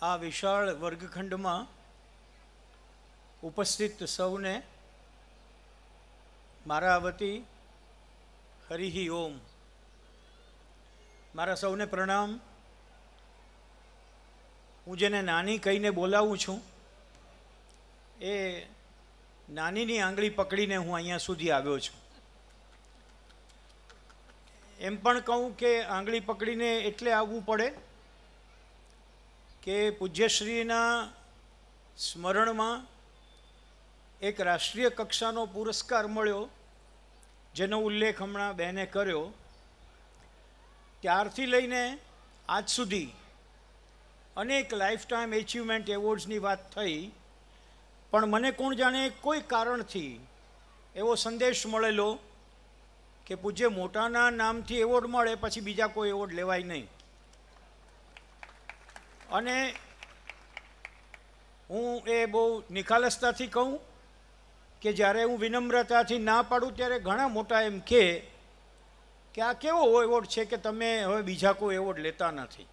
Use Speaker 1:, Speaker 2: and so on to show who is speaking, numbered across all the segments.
Speaker 1: આ વિશાળ વર્ગખંડમાં ઉપસ્થિત સૌને મારા વતી હરિહિ ઓમ મારા સૌને પ્રણામ હું જેને નાની કહીને બોલાવું છું એ નાનીની આંગળી પકડીને હું અહીંયા સુધી આવ્યો છું એમ પણ કહું કે આંગળી પકડીને એટલે આવવું પડે કે પૂજ્યશ્રીના સ્મરણમાં એક રાષ્ટ્રીય કક્ષાનો પુરસ્કાર મળ્યો જેનો ઉલ્લેખ હમણાં બેને કર્યો ત્યારથી લઈને આજ સુધી અનેક લાઈફ ટાઈમ એચિવમેન્ટ એવોર્ડ્સની વાત થઈ પણ મને કોણ જાણે કોઈ કારણથી એવો સંદેશ મળેલો કે પૂજ્ય મોટાના નામથી એવોર્ડ મળે પછી બીજા કોઈ એવોર્ડ લેવાય નહીં અને હું એ બહુ નિખાલસતાથી કહું કે જ્યારે હું વિનમ્રતાથી ના પાડું ત્યારે ઘણા મોટા એમ કે આ કેવો એવોર્ડ છે કે તમે હવે બીજા કોઈ એવોર્ડ લેતા નથી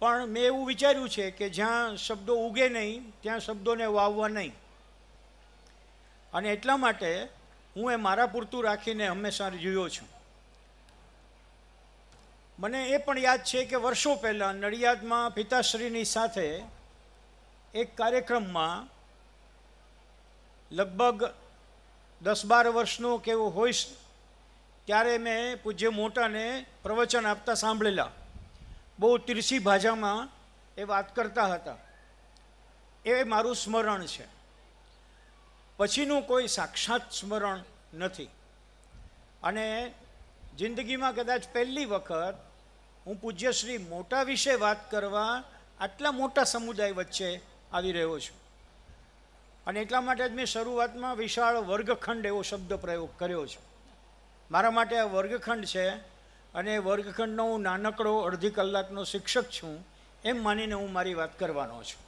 Speaker 1: પણ મેં એવું વિચાર્યું છે કે જ્યાં શબ્દો ઉગે નહીં ત્યાં શબ્દોને વાવવા નહીં અને એટલા માટે હું એ મારા પૂરતું રાખીને હંમેશા જોયો છું મને એ પણ યાદ છે કે વર્ષો પહેલાં નડિયાદમાં પિતાશ્રીની સાથે એક કાર્યક્રમમાં લગભગ દસ બાર વર્ષનો કે એવો હોઈશ ત્યારે મેં પૂજ્ય મોટાને પ્રવચન આપતા સાંભળેલા બહુ તીરસી ભાષામાં એ વાત કરતા હતા એ મારું સ્મરણ છે પછીનું કોઈ સાક્ષાત સ્મરણ નથી અને જિંદગીમાં કદાચ પહેલી વખત હું પૂજ્યશ્રી મોટા વિશે વાત કરવા આટલા મોટા સમુદાય વચ્ચે આવી રહ્યો છું અને એટલા માટે જ મેં શરૂઆતમાં વિશાળ વર્ગખંડ એવો શબ્દ પ્રયોગ કર્યો છે મારા માટે આ વર્ગખંડ છે અને વર્ગખંડનો હું નાનકડો અડધી કલાકનો શિક્ષક છું એમ માનીને હું મારી વાત કરવાનો છું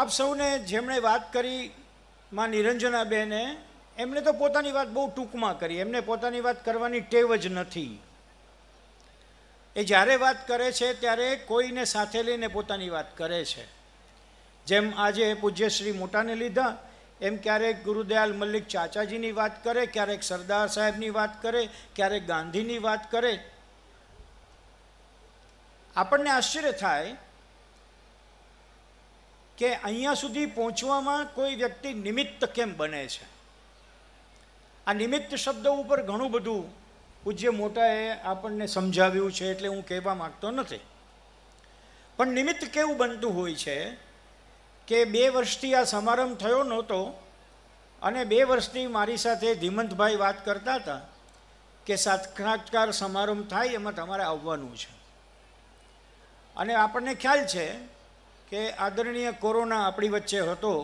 Speaker 1: આપ સૌને જેમણે વાત કરી માં નિરંજનાબેને એમણે તો પોતાની વાત બહુ ટૂંકમાં કરી એમને પોતાની વાત કરવાની ટેવ જ નથી એ જ્યારે વાત કરે છે ત્યારે કોઈને સાથે લઈને પોતાની વાત કરે છે જેમ આજે પૂજ્યશ્રી મોટાને લીધા એમ ક્યારેક ગુરુદયાલ મલ્લિક ચાચાજીની વાત કરે ક્યારેક સરદાર સાહેબની વાત કરે ક્યારેક ગાંધીની વાત કરે આપણને આશ્ચર્ય થાય કે અહીંયા સુધી પહોંચવામાં કોઈ વ્યક્તિ નિમિત્ત કેમ બને છે આ નિમિત્ત શબ્દ ઉપર ઘણું બધું પૂજ્ય મોટાએ આપણને સમજાવ્યું છે એટલે હું કહેવા માગતો નથી પણ નિમિત્ત કેવું બનતું હોય છે કે બે વર્ષથી આ સમારંભ થયો નહોતો અને બે વર્ષથી મારી સાથે ધીમંતભાઈ વાત કરતા હતા કે સાક્ષાત્કાર સમારંભ થાય એમાં તમારે આવવાનું છે અને આપણને ખ્યાલ છે કે આદરણીય કોરોના આપણી વચ્ચે હતો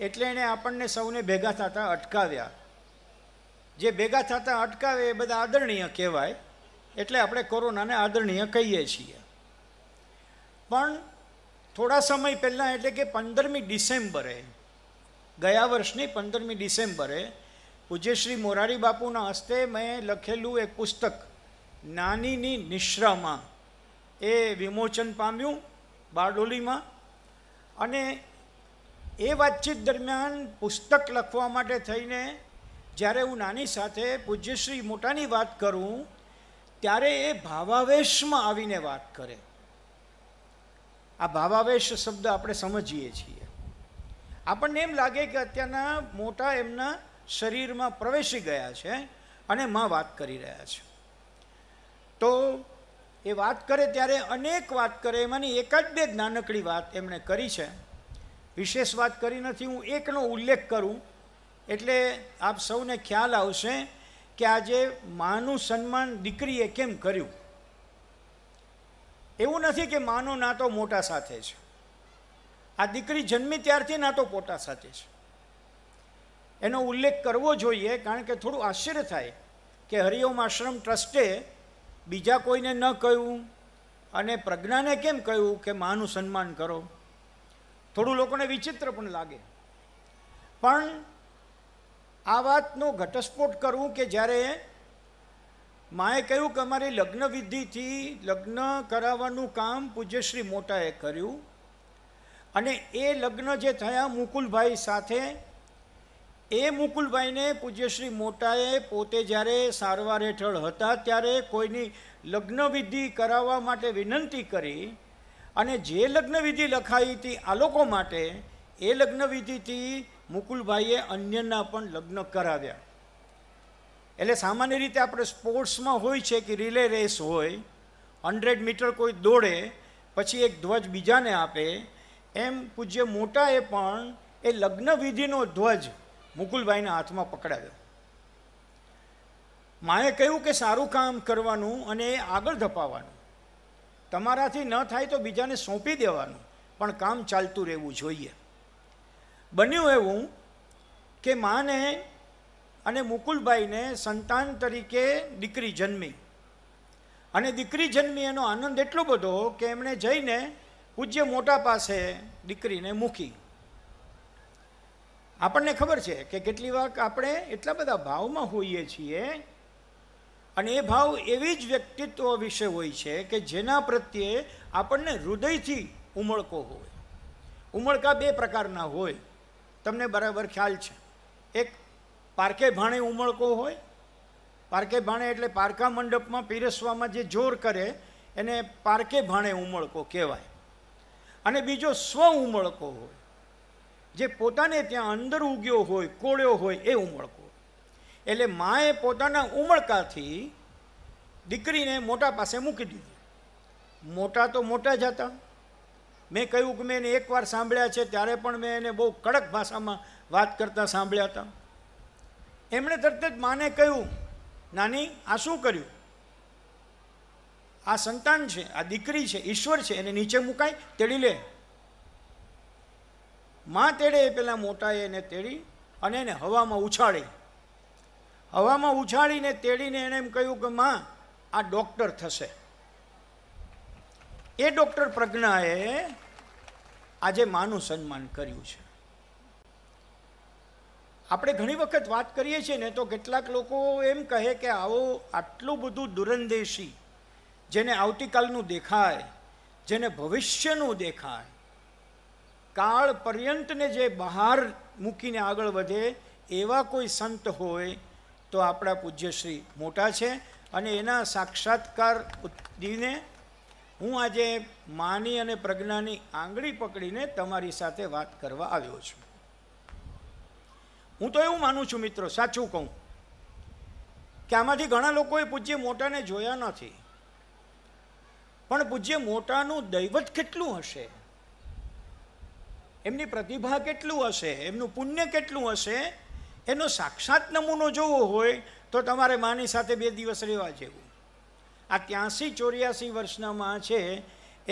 Speaker 1: એટલે એણે આપણને સૌને ભેગા થતાં અટકાવ્યા જે ભેગા થતાં અટકાવે એ બધા આદરણીય કહેવાય એટલે આપણે કોરોનાને આદરણીય કહીએ છીએ પણ થોડા સમય પહેલાં એટલે કે પંદરમી ડિસેમ્બરે ગયા વર્ષની પંદરમી ડિસેમ્બરે પૂજ્યશ્રી મોરારી બાપુના હસ્તે મેં લખેલું એક પુસ્તક નાનીની નિશ્રામાં એ વિમોચન પામ્યું બારડોલીમાં અને એ વાતચીત દરમિયાન પુસ્તક લખવા માટે થઈને જ્યારે હું નાની સાથે પૂજ્યશ્રી મોટાની વાત કરું ત્યારે એ ભાવાવેશમાં આવીને વાત કરે આ ભાવાવેશ શબ્દ આપણે સમજીએ છીએ આપણને એમ લાગે કે અત્યારના મોટા એમના શરીરમાં પ્રવેશી ગયા છે અને માં વાત કરી રહ્યા છે તો એ વાત કરે ત્યારે અનેક વાત કરે એમાંની એકાદ બે નાનકડી વાત એમણે કરી છે વિશેષ વાત કરી નથી હું એકનો ઉલ્લેખ કરું એટલે આપ સૌને ખ્યાલ આવશે કે આજે માનું સન્માન દીકરીએ કેમ કર્યું એવું નથી કે માનો નાતો મોટા સાથે છે આ દીકરી જન્મી ત્યારથી નાતો પોતા સાથે છે એનો ઉલ્લેખ કરવો જોઈએ કારણ કે થોડું આશ્ચર્ય થાય કે હરિઓમ આશ્રમ ટ્રસ્ટે બીજા કોઈને ન કહ્યું અને પ્રજ્ઞાને કેમ કહ્યું કે માનું સન્માન કરો થોડું લોકોને વિચિત્ર પણ લાગે પણ આ વાતનો ઘટસ્ફોટ કરવું કે જ્યારે માએ કહ્યું કે અમારી લગ્નવિધિથી લગ્ન કરાવવાનું કામ પૂજ્યશ્રી મોટાએ કર્યું અને એ લગ્ન જે થયા મુકુલભાઈ સાથે એ મુકુલભાઈને પૂજ્યશ્રી મોટાએ પોતે જ્યારે સારવાર હેઠળ હતા ત્યારે કોઈની લગ્નવિધિ કરાવવા માટે વિનંતી કરી અને જે લગ્નવિધિ લખાઈ હતી આ લોકો માટે એ લગ્નવિધિથી મુકુલભાઈએ અન્યના પણ લગ્ન કરાવ્યા એટલે સામાન્ય રીતે આપણે સ્પોર્ટ્સમાં હોય છે કે રિલે રેસ હોય હંડ્રેડ મીટર કોઈ દોડે પછી એક ધ્વજ બીજાને આપે એમ પૂજ્ય મોટાએ પણ એ લગ્નવિધિનો ધ્વજ મુકુલભાઈના હાથમાં પકડાવ્યો માએ કહ્યું કે સારું કામ કરવાનું અને એ આગળ ધપાવવાનું તમારાથી ન થાય તો બીજાને સોંપી દેવાનું પણ કામ ચાલતું રહેવું જોઈએ બન્યું એવું કે માને અને મુકુલભાઈને સંતાન તરીકે દીકરી જન્મી અને દીકરી જન્મી એનો આનંદ એટલો બધો કે એમણે જઈને પૂજ્ય મોટા પાસે દીકરીને મૂકી આપણને ખબર છે કે કેટલી વાર આપણે એટલા બધા ભાવમાં હોઈએ છીએ અને એ ભાવ એવી જ વ્યક્તિત્વ વિશે હોય છે કે જેના પ્રત્યે આપણને હૃદયથી ઉમળકો હોય ઉમળકા બે પ્રકારના હોય તમને બરાબર ખ્યાલ છે એક પારકે ભાણે ઉમળકો હોય પારકે ભાણે એટલે પારકા મંડપમાં પીરસવામાં જે જોર કરે એને પારકે ભાણે ઉમળકો કહેવાય અને બીજો સ્વ ઉમળકો હોય જે પોતાને ત્યાં અંદર ઉગ્યો હોય કોળ્યો હોય એ ઉમળકો એટલે માએ પોતાના ઉમળકાથી દીકરીને મોટા પાસે મૂકી દીધી મોટા તો મોટા જ હતા મેં કહ્યું કે મેં એને એકવાર સાંભળ્યા છે ત્યારે પણ મેં એને બહુ કડક ભાષામાં વાત કરતા સાંભળ્યા હતા એમણે તરત જ માને કહ્યું નાની આ શું કર્યું આ સંતાન છે આ દીકરી છે ઈશ્વર છે એને નીચે મુકાય તેડી લે માં તેડે એ પહેલાં મોટાએ એને તેડી અને એને હવામાં ઉછાળી હવામાં ઉછાળીને તેડીને એણે એમ કહ્યું કે માં આ ડૉક્ટર થશે એ ડોક્ટર પ્રજ્ઞાએ આજે માનું સન્માન કર્યું છે આપણે ઘણી વખત વાત કરીએ છીએ ને તો કેટલાક લોકો એમ કહે કે આવો આટલું બધું દુરંદેશી જેને આવતીકાલનું દેખાય જેને ભવિષ્યનું દેખાય કાળ પર્યંતને જે બહાર મૂકીને આગળ વધે એવા કોઈ સંત હોય તો આપણા પૂજ્યશ્રી મોટા છે અને એના સાક્ષાત્કાર દીને હું આજે માની અને પ્રજ્ઞાની આંગળી પકડીને તમારી સાથે વાત કરવા આવ્યો છું હું તો એવું માનું છું મિત્રો સાચું કહું કે આમાંથી ઘણા લોકોએ પૂજ્ય મોટાને જોયા નથી પણ પૂજ્ય મોટાનું દૈવત કેટલું હશે એમની પ્રતિભા કેટલું હશે એમનું પુણ્ય કેટલું હશે એનો સાક્ષાત નમૂનો જોવો હોય તો તમારે માની સાથે બે દિવસ રહેવા જેવું આ ત્યાંસી ચોર્યાસી વર્ષનામાં છે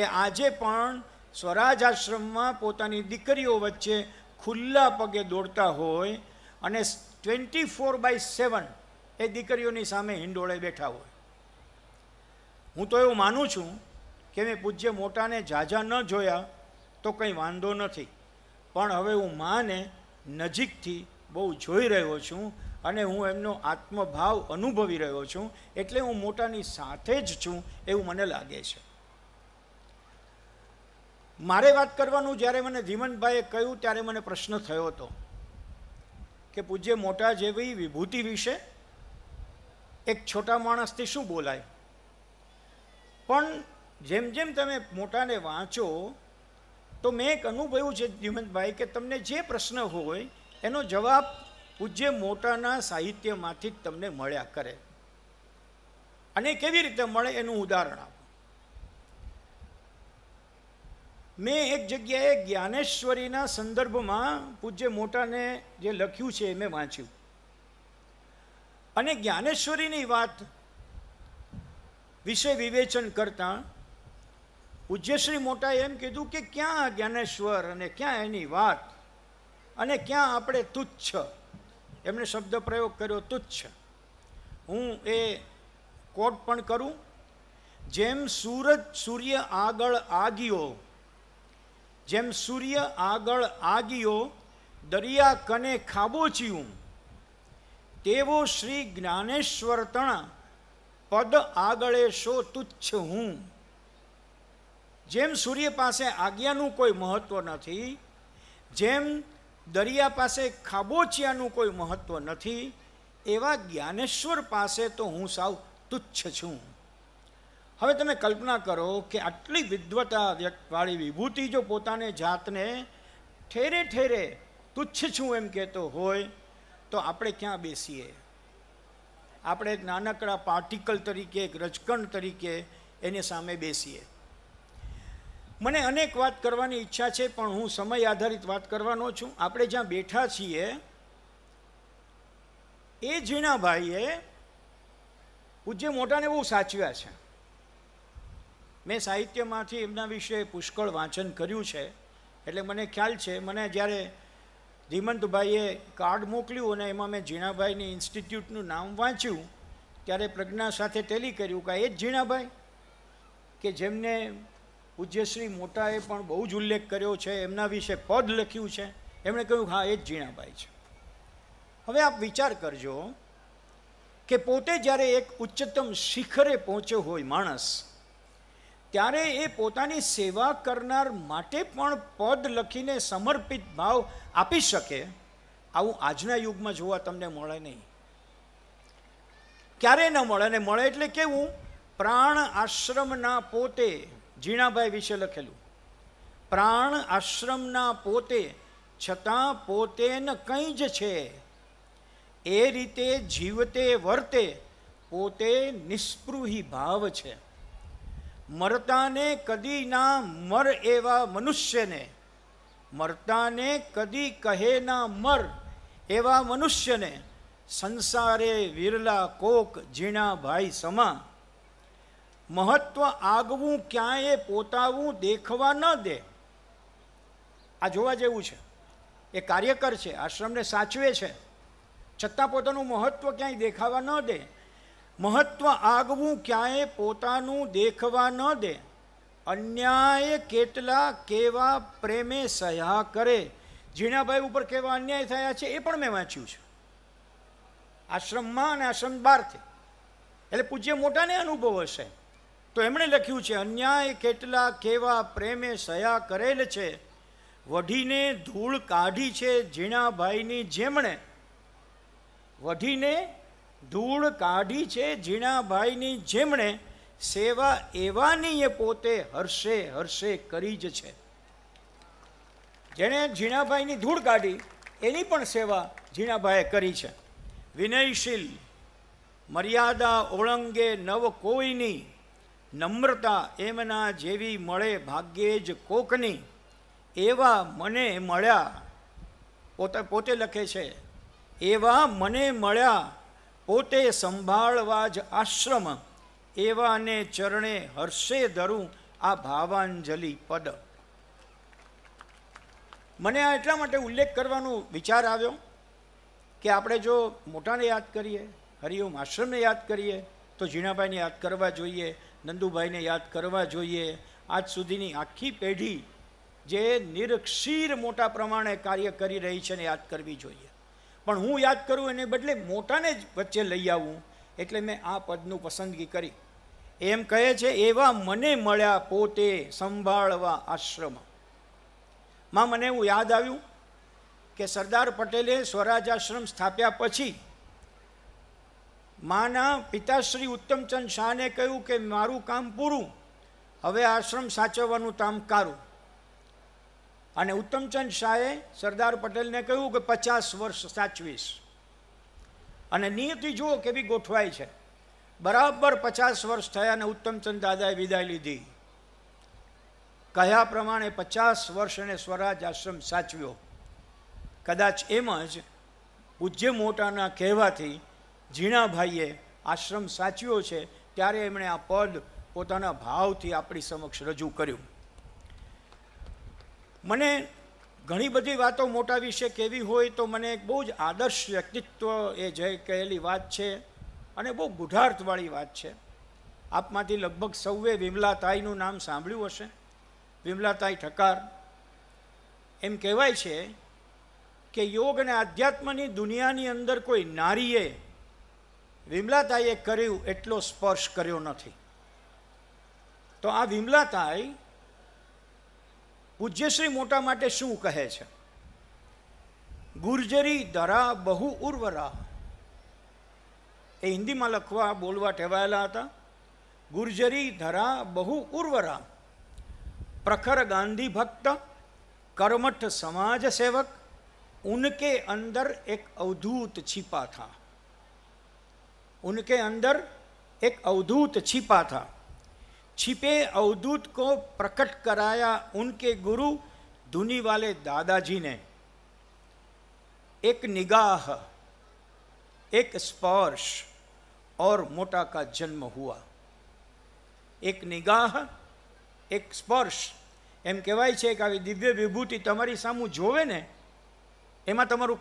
Speaker 1: એ આજે પણ સ્વરાજ આશ્રમમાં પોતાની દીકરીઓ વચ્ચે ખુલ્લા પગે દોડતા હોય અને ટ્વેન્ટી ફોર બાય સેવન એ દીકરીઓની સામે હિંડોળે બેઠા હોય હું તો એવું માનું છું કે મેં પૂજ્ય મોટાને ઝાઝા ન જોયા તો કંઈ વાંધો નથી પણ હવે હું માને નજીકથી બહુ જોઈ રહ્યો છું અને હું એમનો આત્મભાવ અનુભવી રહ્યો છું એટલે હું મોટાની સાથે જ છું એવું મને લાગે છે મારે વાત કરવાનું જ્યારે મને ધીમનભાઈએ કહ્યું ત્યારે મને પ્રશ્ન થયો હતો કે પૂજ્ય મોટા જેવી વિભૂતિ વિશે એક છોટા માણસથી શું બોલાય પણ જેમ જેમ તમે મોટાને વાંચો તો મેં એક અનુભવ્યું છે ધીમંતભાઈ કે તમને જે પ્રશ્ન હોય એનો જવાબ પૂજ્ય મોટાના સાહિત્યમાંથી જ તમને મળ્યા કરે અને કેવી રીતે મળે એનું ઉદાહરણ આપો મેં એક જગ્યાએ જ્ઞાનેશ્વરીના સંદર્ભમાં પૂજ્ય મોટાને જે લખ્યું છે એ મેં વાંચ્યું અને જ્ઞાનેશ્વરીની વાત વિશે વિવેચન કરતાં પૂજ્યશ્રી મોટાએ એમ કીધું કે ક્યાં જ્ઞાનેશ્વર અને ક્યાં એની વાત અને ક્યાં આપણે તુચ્છ એમણે શબ્દ પ્રયોગ કર્યો તુચ્છ હું એ કોટ પણ કરું જેમ સૂરજ સૂર્ય આગળ આગ્યો જેમ સૂર્ય આગળ આગ્યો દરિયા કને ખાબોચ્યું તેવો શ્રી જ્ઞાનેશ્વર તણા પદ આગળે શો તુચ્છ હું જેમ સૂર્ય પાસે આજ્ઞાનું કોઈ મહત્ત્વ નથી જેમ દરિયા પાસે ખાબોચિયાનું કોઈ મહત્ત્વ નથી એવા જ્ઞાનેશ્વર પાસે તો હું સાવ તુચ્છ છું હવે તમે કલ્પના કરો કે આટલી વિદ્વતા વાળી વિભૂતિ જો પોતાને જાતને ઠેરે ઠેરે તુચ્છ છું એમ કહેતો હોય તો આપણે ક્યાં બેસીએ આપણે એક નાનકડા પાર્ટિકલ તરીકે એક રજકણ તરીકે એની સામે બેસીએ મને અનેક વાત કરવાની ઈચ્છા છે પણ હું સમય આધારિત વાત કરવાનો છું આપણે જ્યાં બેઠા છીએ એ ઝીણાભાઈએ પૂજ્ય મોટાને બહુ સાચવ્યા છે મેં સાહિત્યમાંથી એમના વિશે પુષ્કળ વાંચન કર્યું છે એટલે મને ખ્યાલ છે મને જ્યારે ધીમંતભાઈએ કાર્ડ મોકલ્યું અને એમાં મેં ઝીણાભાઈની ઇન્સ્ટિટ્યૂટનું નામ વાંચ્યું ત્યારે પ્રજ્ઞા સાથે ટેલી કર્યું કે એ જ ઝીણાભાઈ કે જેમને પૂજ્યશ્રી મોટાએ પણ બહુ જ ઉલ્લેખ કર્યો છે એમના વિશે પદ લખ્યું છે એમણે કહ્યું હા એ જ ઝીણાભાઈ છે હવે આપ વિચાર કરજો કે પોતે જ્યારે એક ઉચ્ચતમ શિખરે પહોંચ્યો હોય માણસ ત્યારે એ પોતાની સેવા કરનાર માટે પણ પદ લખીને સમર્પિત ભાવ આપી શકે આવું આજના યુગમાં જોવા તમને મળે નહીં ક્યારેય ન મળે અને મળે એટલે કેવું પ્રાણ આશ્રમના પોતે ઝીણાભાઈ વિશે લખેલું પ્રાણ આશ્રમના પોતે છતાં પોતે ન કંઈ જ છે એ રીતે જીવતે વર્તે પોતે નિસ્પૃહી ભાવ છે મરતાને કદી ના મર એવા મનુષ્યને મરતાને કદી કહે ના મર એવા મનુષ્યને સંસારે વિરલા કોક ઝીણાભાઈ સમા મહત્વ આગવું ક્યાંય પોતાવું દેખવા ન દે આ જોવા જેવું છે એ કાર્યકર છે આશ્રમને સાચવે છે છતાં પોતાનું મહત્વ ક્યાંય દેખાવા ન દે મહત્વ આગવું ક્યાંય પોતાનું દેખવા ન દે અન્યાય કેટલા કેવા પ્રેમે સહ્યા કરે ઝીણાભાઈ ઉપર કેવા અન્યાય થયા છે એ પણ મેં વાંચ્યું છે આશ્રમમાં અને આશ્રમ બહારથી એટલે પૂજ્ય મોટાને અનુભવ હશે તો એમણે લખ્યું છે અન્યાય કેટલા કેવા પ્રેમે સયા કરેલ છે વઢીને ધૂળ કાઢી છે ઝીણાભાઈની જેમણે વઢીને ધૂળ કાઢી છે ઝીણાભાઈની જેમણે સેવા એવાની એ પોતે હર્ષે હર્ષે કરી જ છે જેણે ઝીણાભાઈની ધૂળ કાઢી એની પણ સેવા ઝીણાભાઈએ કરી છે વિનયશીલ મર્યાદા ઓળંગે નવ કોઈની નમ્રતા એમના જેવી મળે ભાગ્યે જ કોકની એવા મને મળ્યા પોતે પોતે લખે છે એવા મને મળ્યા પોતે સંભાળવા જ આશ્રમ એવાને ચરણે હર્ષે ધરું આ ભાવાંજલિ પદ મને આ એટલા માટે ઉલ્લેખ કરવાનો વિચાર આવ્યો કે આપણે જો મોટાને યાદ કરીએ હરિઓમ આશ્રમને યાદ કરીએ તો ઝીણાભાઈને યાદ કરવા જોઈએ નંદુભાઈને યાદ કરવા જોઈએ આજ સુધીની આખી પેઢી જે નિરક્ષીર મોટા પ્રમાણે કાર્ય કરી રહી છે ને યાદ કરવી જોઈએ પણ હું યાદ કરું એને બદલે મોટાને જ વચ્ચે લઈ આવું એટલે મેં આ પદનું પસંદગી કરી એમ કહે છે એવા મને મળ્યા પોતે સંભાળવા આશ્રમ માં મને એવું યાદ આવ્યું કે સરદાર પટેલે સ્વરાજ આશ્રમ સ્થાપ્યા પછી માના પિતાશ્રી ઉત્તમચંદ શાહને કહ્યું કે મારું કામ પૂરું હવે આશ્રમ સાચવવાનું કામ કારું અને ઉત્તમચંદ શાહે સરદાર પટેલને કહ્યું કે પચાસ વર્ષ સાચવીશ અને નિયતિ જુઓ કેવી ગોઠવાય છે બરાબર પચાસ વર્ષ થયા અને ઉત્તમચંદ દાદાએ વિદાય લીધી કહ્યા પ્રમાણે પચાસ વર્ષ એને સ્વરાજ આશ્રમ સાચવ્યો કદાચ એમ જ પૂજ્ય મોટાના કહેવાથી ઝીણાભાઈએ આશ્રમ સાચ્યો છે ત્યારે એમણે આ પદ પોતાના ભાવથી આપણી સમક્ષ રજૂ કર્યું મને ઘણી બધી વાતો મોટા વિશે કેવી હોય તો મને એક બહુ જ આદર્શ વ્યક્તિત્વ એ જે કહેલી વાત છે અને બહુ ગુઢાર્થવાળી વાત છે આપમાંથી લગભગ સૌએ વિમલાતાઈનું નામ સાંભળ્યું હશે વિમલાતાઈ ઠકાર એમ કહેવાય છે કે યોગ અને આધ્યાત્મની દુનિયાની અંદર કોઈ નારીએ વિમલાતાએ કર્યું એટલો સ્પર્શ કર્યો નથી તો આ વિમલાતાઈ પૂજ્યશ્રી મોટા માટે શું કહે છે ગુર્જરી ધરા બહુ ઉર્વરા એ હિન્દીમાં લખવા બોલવા ટેવાયેલા હતા ગુર્જરી ધરા બહુ ઉર્વરા પ્રખર ગાંધી ભક્ત કર્મઠ સમાજ સેવક ઉનકે અંદર એક અવધૂત છીપા થા उनके अंदर एक अवधूत छिपा था छिपे अवधूत को प्रकट कराया उनके गुरु धुनी वाले दादाजी ने एक निगाह एक स्पर्श और मोटा का जन्म हुआ एक निगाह एक स्पर्श एम કહેવાય છે કે આવી દિવ્ય વિભૂતિ તમારી સામું જોવે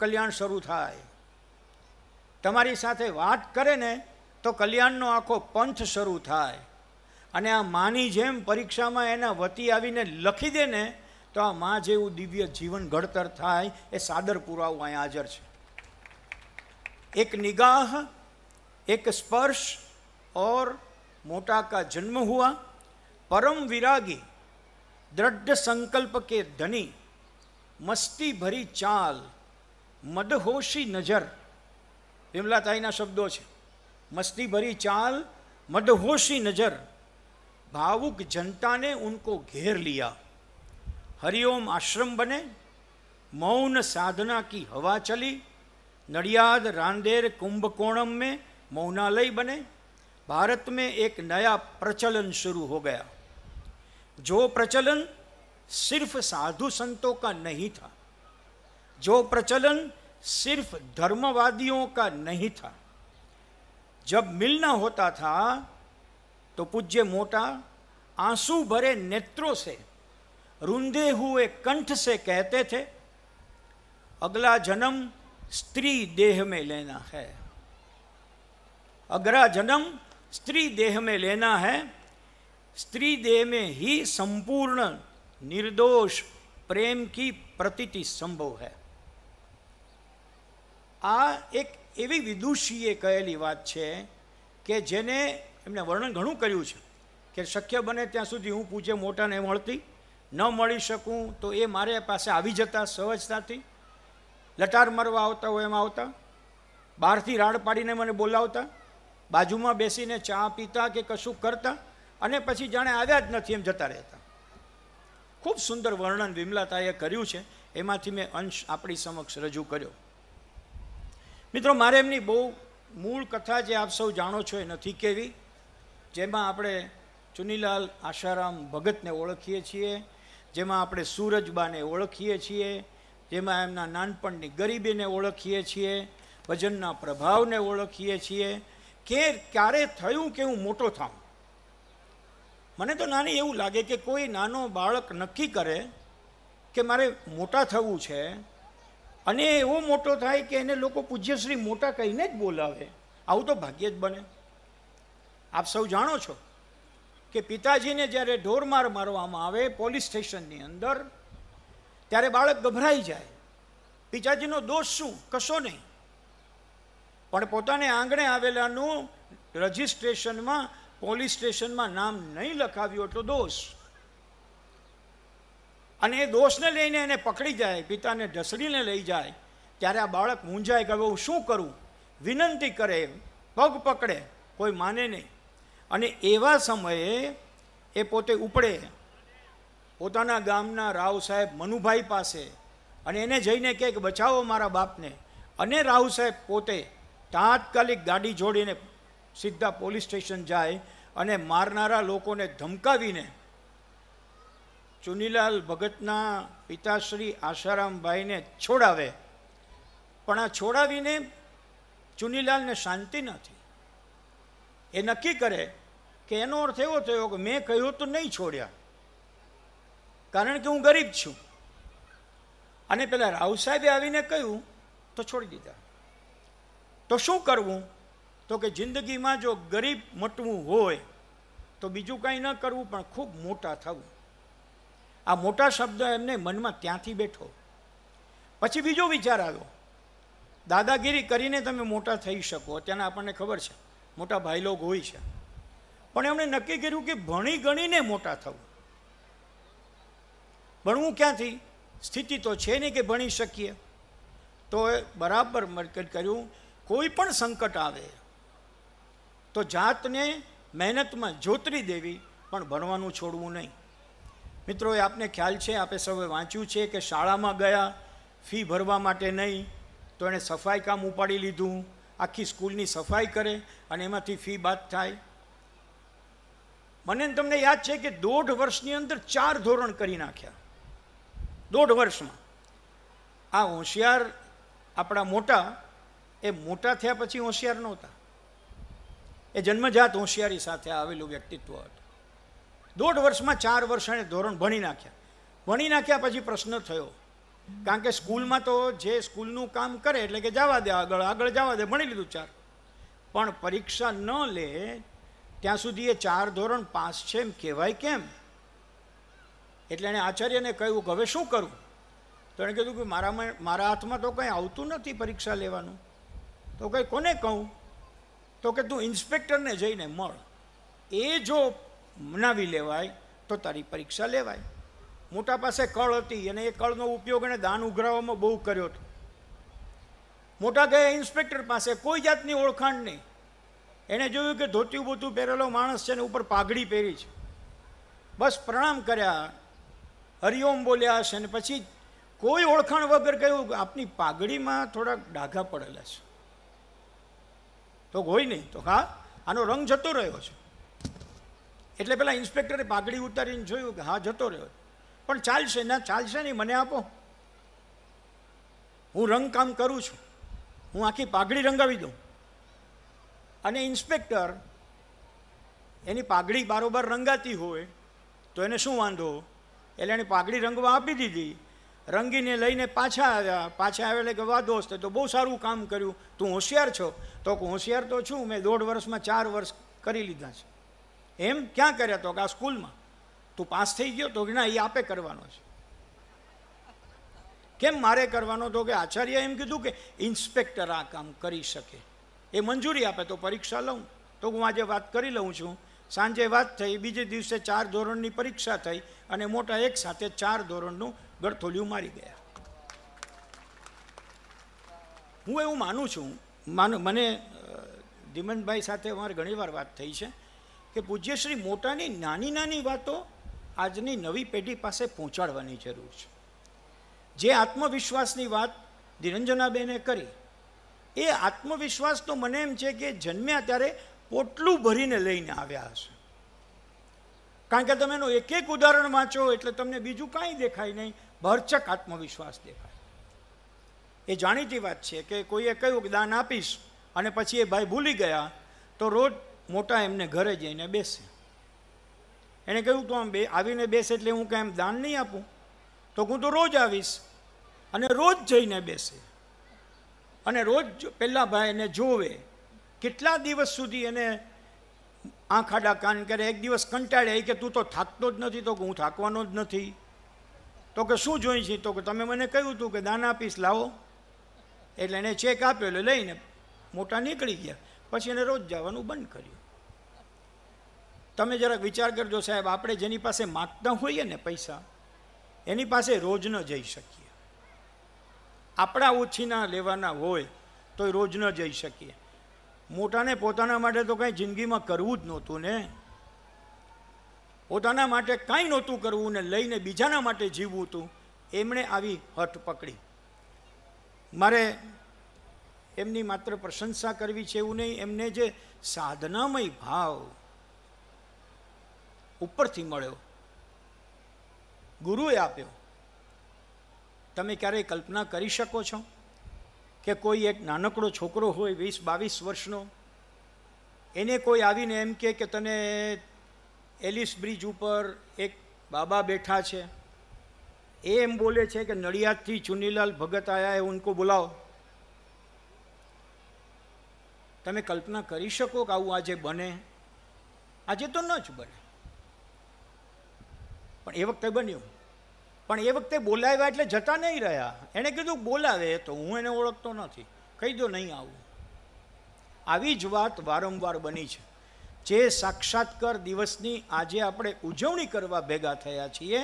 Speaker 1: कल्याण शुरू તમારું તમારી સાથે વાત કરે ને તો કલ્યાણનો આખો પંથ શરૂ થાય અને આ માની જેમ પરીક્ષામાં એના વતી આવીને લખી દે ને તો આ મા જેવું દિવ્ય જીવન ઘડતર થાય એ સાદર પુરાવો અહીંયા હાજર છે એક નિગાહ એક સ્પર્શ ઓર મોટા કા જન્મ હુઆ પરમ વિરાગી દ્રઢ સંકલ્પ કે ધની મસ્તી ભરી ચાલ મદહોશી નજર વિમલાતાઈના शब्दों मस्ती भरी चाल ચાલ नजर भावुक जनता ने उनको घेर लिया हरिओम आश्रम बने मौन साधना की हवा चली नडियाद रांदेर कुंभकोणम में मौनालय बने भारत में एक नया प्रचलन शुरू हो गया जो प्रचलन सिर्फ साधु संतों का नहीं था जो प्रचलन सिर्फ धर्मवादियों का नहीं था जब मिलना होता था तो पूज्य मोटा आंसू भरे नेत्रों से रुंधे हुए कंठ से कहते थे अगला जन्म स्त्री देह में लेना है अगला जन्म स्त्री देह में लेना है स्त्री देह में ही संपूर्ण निर्दोष प्रेम की प्रतीति संभव है આ એક એવી વિદુષીએ કહેલી વાત છે કે જેને એમને વર્ણન ઘણું કર્યું છે કે શક્ય બને ત્યાં સુધી હું પૂજે મોટાને મળતી ન મળી શકું તો એ મારે પાસે આવી જતા સહજતાથી લટાર મરવા આવતા હોય એમ આવતા બહારથી રાડ પાડીને મને બોલાવતા બાજુમાં બેસીને ચા પીતા કે કશું કરતા અને પછી જાણે આવ્યા જ નથી એમ જતા રહેતા ખૂબ સુંદર વર્ણન વિમલાતાએ કર્યું છે એમાંથી મેં અંશ આપણી સમક્ષ રજૂ કર્યો મિત્રો મારે એમની બહુ મૂળ કથા જે આપ સૌ જાણો છો એ નથી કેવી જેમાં આપણે ચુનીલાલ આશારામ ભગતને ઓળખીએ છીએ જેમાં આપણે સૂરજબાને ઓળખીએ છીએ જેમાં એમના નાનપણની ગરીબીને ઓળખીએ છીએ ભજનના પ્રભાવને ઓળખીએ છીએ કે ક્યારે થયું કે હું મોટો થાઉં મને તો નાની એવું લાગે કે કોઈ નાનો બાળક નક્કી કરે કે મારે મોટા થવું છે અને એવો મોટો થાય કે એને લોકો પૂજ્યશ્રી મોટા કહીને જ બોલાવે આવું તો ભાગ્યે જ બને આપ સૌ જાણો છો કે પિતાજીને જ્યારે ઢોરમાર મારવામાં આવે પોલીસ સ્ટેશનની અંદર ત્યારે બાળક ગભરાઈ જાય પિતાજીનો દોષ શું કશો નહીં પણ પોતાને આંગણે આવેલાનું રજિસ્ટ્રેશનમાં પોલીસ સ્ટેશનમાં નામ નહીં લખાવ્યું એટલો દોષ અને એ દોષને લઈને એને પકડી જાય પિતાને ઢસડીને લઈ જાય ત્યારે આ બાળક મૂંઝાય કે હવે હું શું કરું વિનંતી કરે પગ પકડે કોઈ માને નહીં અને એવા સમયે એ પોતે ઉપડે પોતાના ગામના રાવ સાહેબ મનુભાઈ પાસે અને એને જઈને કહે કે બચાવો મારા બાપને અને રાવ સાહેબ પોતે તાત્કાલિક ગાડી જોડીને સીધા પોલીસ સ્ટેશન જાય અને મારનારા લોકોને ધમકાવીને ચુનીલાલ ભગતના પિતાશ્રી આશારામભાઈને છોડાવે પણ આ છોડાવીને ચુનીલાલને શાંતિ નથી એ નક્કી કરે કે એનો અર્થ એવો થયો કે મેં કહ્યું તો નહીં છોડ્યા કારણ કે હું ગરીબ છું અને પેલા રાવ સાહેબે આવીને કહ્યું તો છોડી દીધા તો શું કરવું તો કે જિંદગીમાં જો ગરીબ મટવું હોય તો બીજું કાંઈ ન કરવું પણ ખૂબ મોટા થવું આ મોટા શબ્દ એમને મનમાં ત્યાંથી બેઠો પછી બીજો વિચાર આવ્યો દાદાગીરી કરીને તમે મોટા થઈ શકો અત્યારના આપણને ખબર છે મોટા ભાઈ લોગ હોય છે પણ એમણે નક્કી કર્યું કે ભણી ગણીને મોટા થવું ભણવું ક્યાંથી સ્થિતિ તો છે નહીં કે ભણી શકીએ તો એ બરાબર કર્યું કોઈ પણ સંકટ આવે તો જાતને મહેનતમાં જોતરી દેવી પણ ભણવાનું છોડવું નહીં મિત્રો આપને ખ્યાલ છે આપે સૌએ વાંચ્યું છે કે શાળામાં ગયા ફી ભરવા માટે નહીં તો એણે સફાઈ કામ ઉપાડી લીધું આખી સ્કૂલની સફાઈ કરે અને એમાંથી ફી બાદ થાય મને તમને યાદ છે કે દોઢ વર્ષની અંદર ચાર ધોરણ કરી નાખ્યા દોઢ વર્ષમાં આ હોશિયાર આપણા મોટા એ મોટા થયા પછી હોશિયાર નહોતા એ જન્મજાત હોશિયારી સાથે આવેલું વ્યક્તિત્વ હતું દોઢ વર્ષમાં ચાર વર્ષ એણે ધોરણ ભણી નાખ્યા ભણી નાખ્યા પછી પ્રશ્ન થયો કારણ કે સ્કૂલમાં તો જે સ્કૂલનું કામ કરે એટલે કે જવા દે આગળ આગળ જવા દે ભણી લીધું ચાર પણ પરીક્ષા ન લે ત્યાં સુધી એ ચાર ધોરણ પાસ છે એમ કહેવાય કેમ એટલે એણે આચાર્યને કહ્યું કે હવે શું કરું તો એણે કીધું કે મારામાં મારા હાથમાં તો કંઈ આવતું નથી પરીક્ષા લેવાનું તો કંઈ કોને કહું તો કે તું ઇન્સ્પેક્ટરને જઈને મળ એ જો મનાવી લેવાય તો તારી પરીક્ષા લેવાય મોટા પાસે કળ હતી અને એ કળનો ઉપયોગ એને દાન ઉઘરાવવામાં બહુ કર્યો હતો મોટા ગયા ઇન્સ્પેક્ટર પાસે કોઈ જાતની ઓળખાણ નહીં એણે જોયું કે ધોતું બોતું પહેરેલો માણસ છે ને ઉપર પાઘડી પહેરી છે બસ પ્રણામ કર્યા હરિઓમ બોલ્યા છે ને પછી કોઈ ઓળખાણ વગર કહ્યું આપની પાઘડીમાં થોડાક ડાઘા પડેલા છે તો કોઈ નહીં તો હા આનો રંગ જતો રહ્યો છે એટલે પેલા ઇન્સ્પેક્ટરે પાઘડી ઉતારીને જોયું કે હા જતો રહ્યો પણ ચાલશે ના ચાલશે નહીં મને આપો હું રંગકામ કરું છું હું આખી પાઘડી રંગાવી દઉં અને ઇન્સ્પેક્ટર એની પાઘડી બારોબાર રંગાતી હોય તો એને શું વાંધો એટલે એને પાઘડી રંગવા આપી દીધી રંગીને લઈને પાછા આવ્યા પાછા આવેલા કે વા દોસ્ત તો બહુ સારું કામ કર્યું તું હોશિયાર છો તો હોશિયાર તો છું મેં દોઢ વર્ષમાં ચાર વર્ષ કરી લીધા છે એમ ક્યાં કરે તો કે આ સ્કૂલમાં તું પાસ થઈ ગયો તો ના એ આપે કરવાનો છે કેમ મારે કરવાનો તો કે આચાર્ય એમ કીધું કે ઇન્સ્પેક્ટર આ કામ કરી શકે એ મંજૂરી આપે તો પરીક્ષા લઉં તો હું આજે વાત કરી લઉં છું સાંજે વાત થઈ બીજે દિવસે ચાર ધોરણની પરીક્ષા થઈ અને મોટા એક સાથે ચાર ધોરણનું ગળથોલિયું મારી ગયા હું એવું માનું છું માનું મને ધીમનભાઈ સાથે અમારે ઘણીવાર વાત થઈ છે કે પૂજ્યશ્રી મોટાની નાની નાની વાતો આજની નવી પેઢી પાસે પહોંચાડવાની જરૂર છે જે આત્મવિશ્વાસની વાત નિરંજનાબેને કરી એ આત્મવિશ્વાસ તો મને એમ છે કે જન્મ્યા ત્યારે પોટલું ભરીને લઈને આવ્યા હશે કારણ કે તમે એનું એક એક ઉદાહરણ વાંચો એટલે તમને બીજું કાંઈ દેખાય નહીં ભરચક આત્મવિશ્વાસ દેખાય એ જાણીતી વાત છે કે કોઈએ કહ્યું દાન આપીશ અને પછી એ ભાઈ ભૂલી ગયા તો રોજ મોટા એમને ઘરે જઈને બેસે એણે કહ્યું તું આમ બે આવીને બેસે એટલે હું કાંઈ એમ દાન નહીં આપું તો હું તો રોજ આવીશ અને રોજ જઈને બેસે અને રોજ પહેલાં ભાઈ એને જોવે કેટલા દિવસ સુધી એને આંખાડા કાન કરે એક દિવસ કંટાળે કે તું તો થાકતો જ નથી તો કે હું થાકવાનો જ નથી તો કે શું જોઈ છે તો કે તમે મને કહ્યું હતું કે દાન આપીશ લાવો એટલે એને ચેક આપ્યો એટલે લઈને મોટા નીકળી ગયા પછી એને રોજ જવાનું બંધ કર્યું તમે જરાક વિચાર કરજો સાહેબ આપણે જેની પાસે માગતા હોઈએ ને પૈસા એની પાસે રોજ ન જઈ શકીએ આપણા ઓછીના લેવાના હોય તો રોજ ન જઈ શકીએ મોટાને પોતાના માટે તો કંઈ જિંદગીમાં કરવું જ નહોતું ને પોતાના માટે કાંઈ નહોતું કરવું ને લઈને બીજાના માટે જીવવું હતું એમણે આવી હઠ પકડી મારે એમની માત્ર પ્રશંસા કરવી છે એવું નહીં એમને જે સાધનામય ભાવ ઉપરથી મળ્યો ગુરુએ આપ્યો તમે ક્યારેય કલ્પના કરી શકો છો કે કોઈ એક નાનકડો છોકરો હોય વીસ બાવીસ વર્ષનો એને કોઈ આવીને એમ કે કે તને એલિસ બ્રિજ ઉપર એક બાબા બેઠા છે એ એમ બોલે છે કે નડિયાદથી ચુનીલાલ ભગત આયા એ ઉનકો બોલાવો તમે કલ્પના કરી શકો કે આવું આજે બને આજે તો ન જ બને પણ એ વખતે બન્યું પણ એ વખતે બોલાવ્યા એટલે જતા નહીં રહ્યા એણે કીધું બોલાવે તો હું એને ઓળખતો નથી કહી દો નહીં આવું આવી જ વાત વારંવાર બની છે જે સાક્ષાત્કાર દિવસની આજે આપણે ઉજવણી કરવા ભેગા થયા છીએ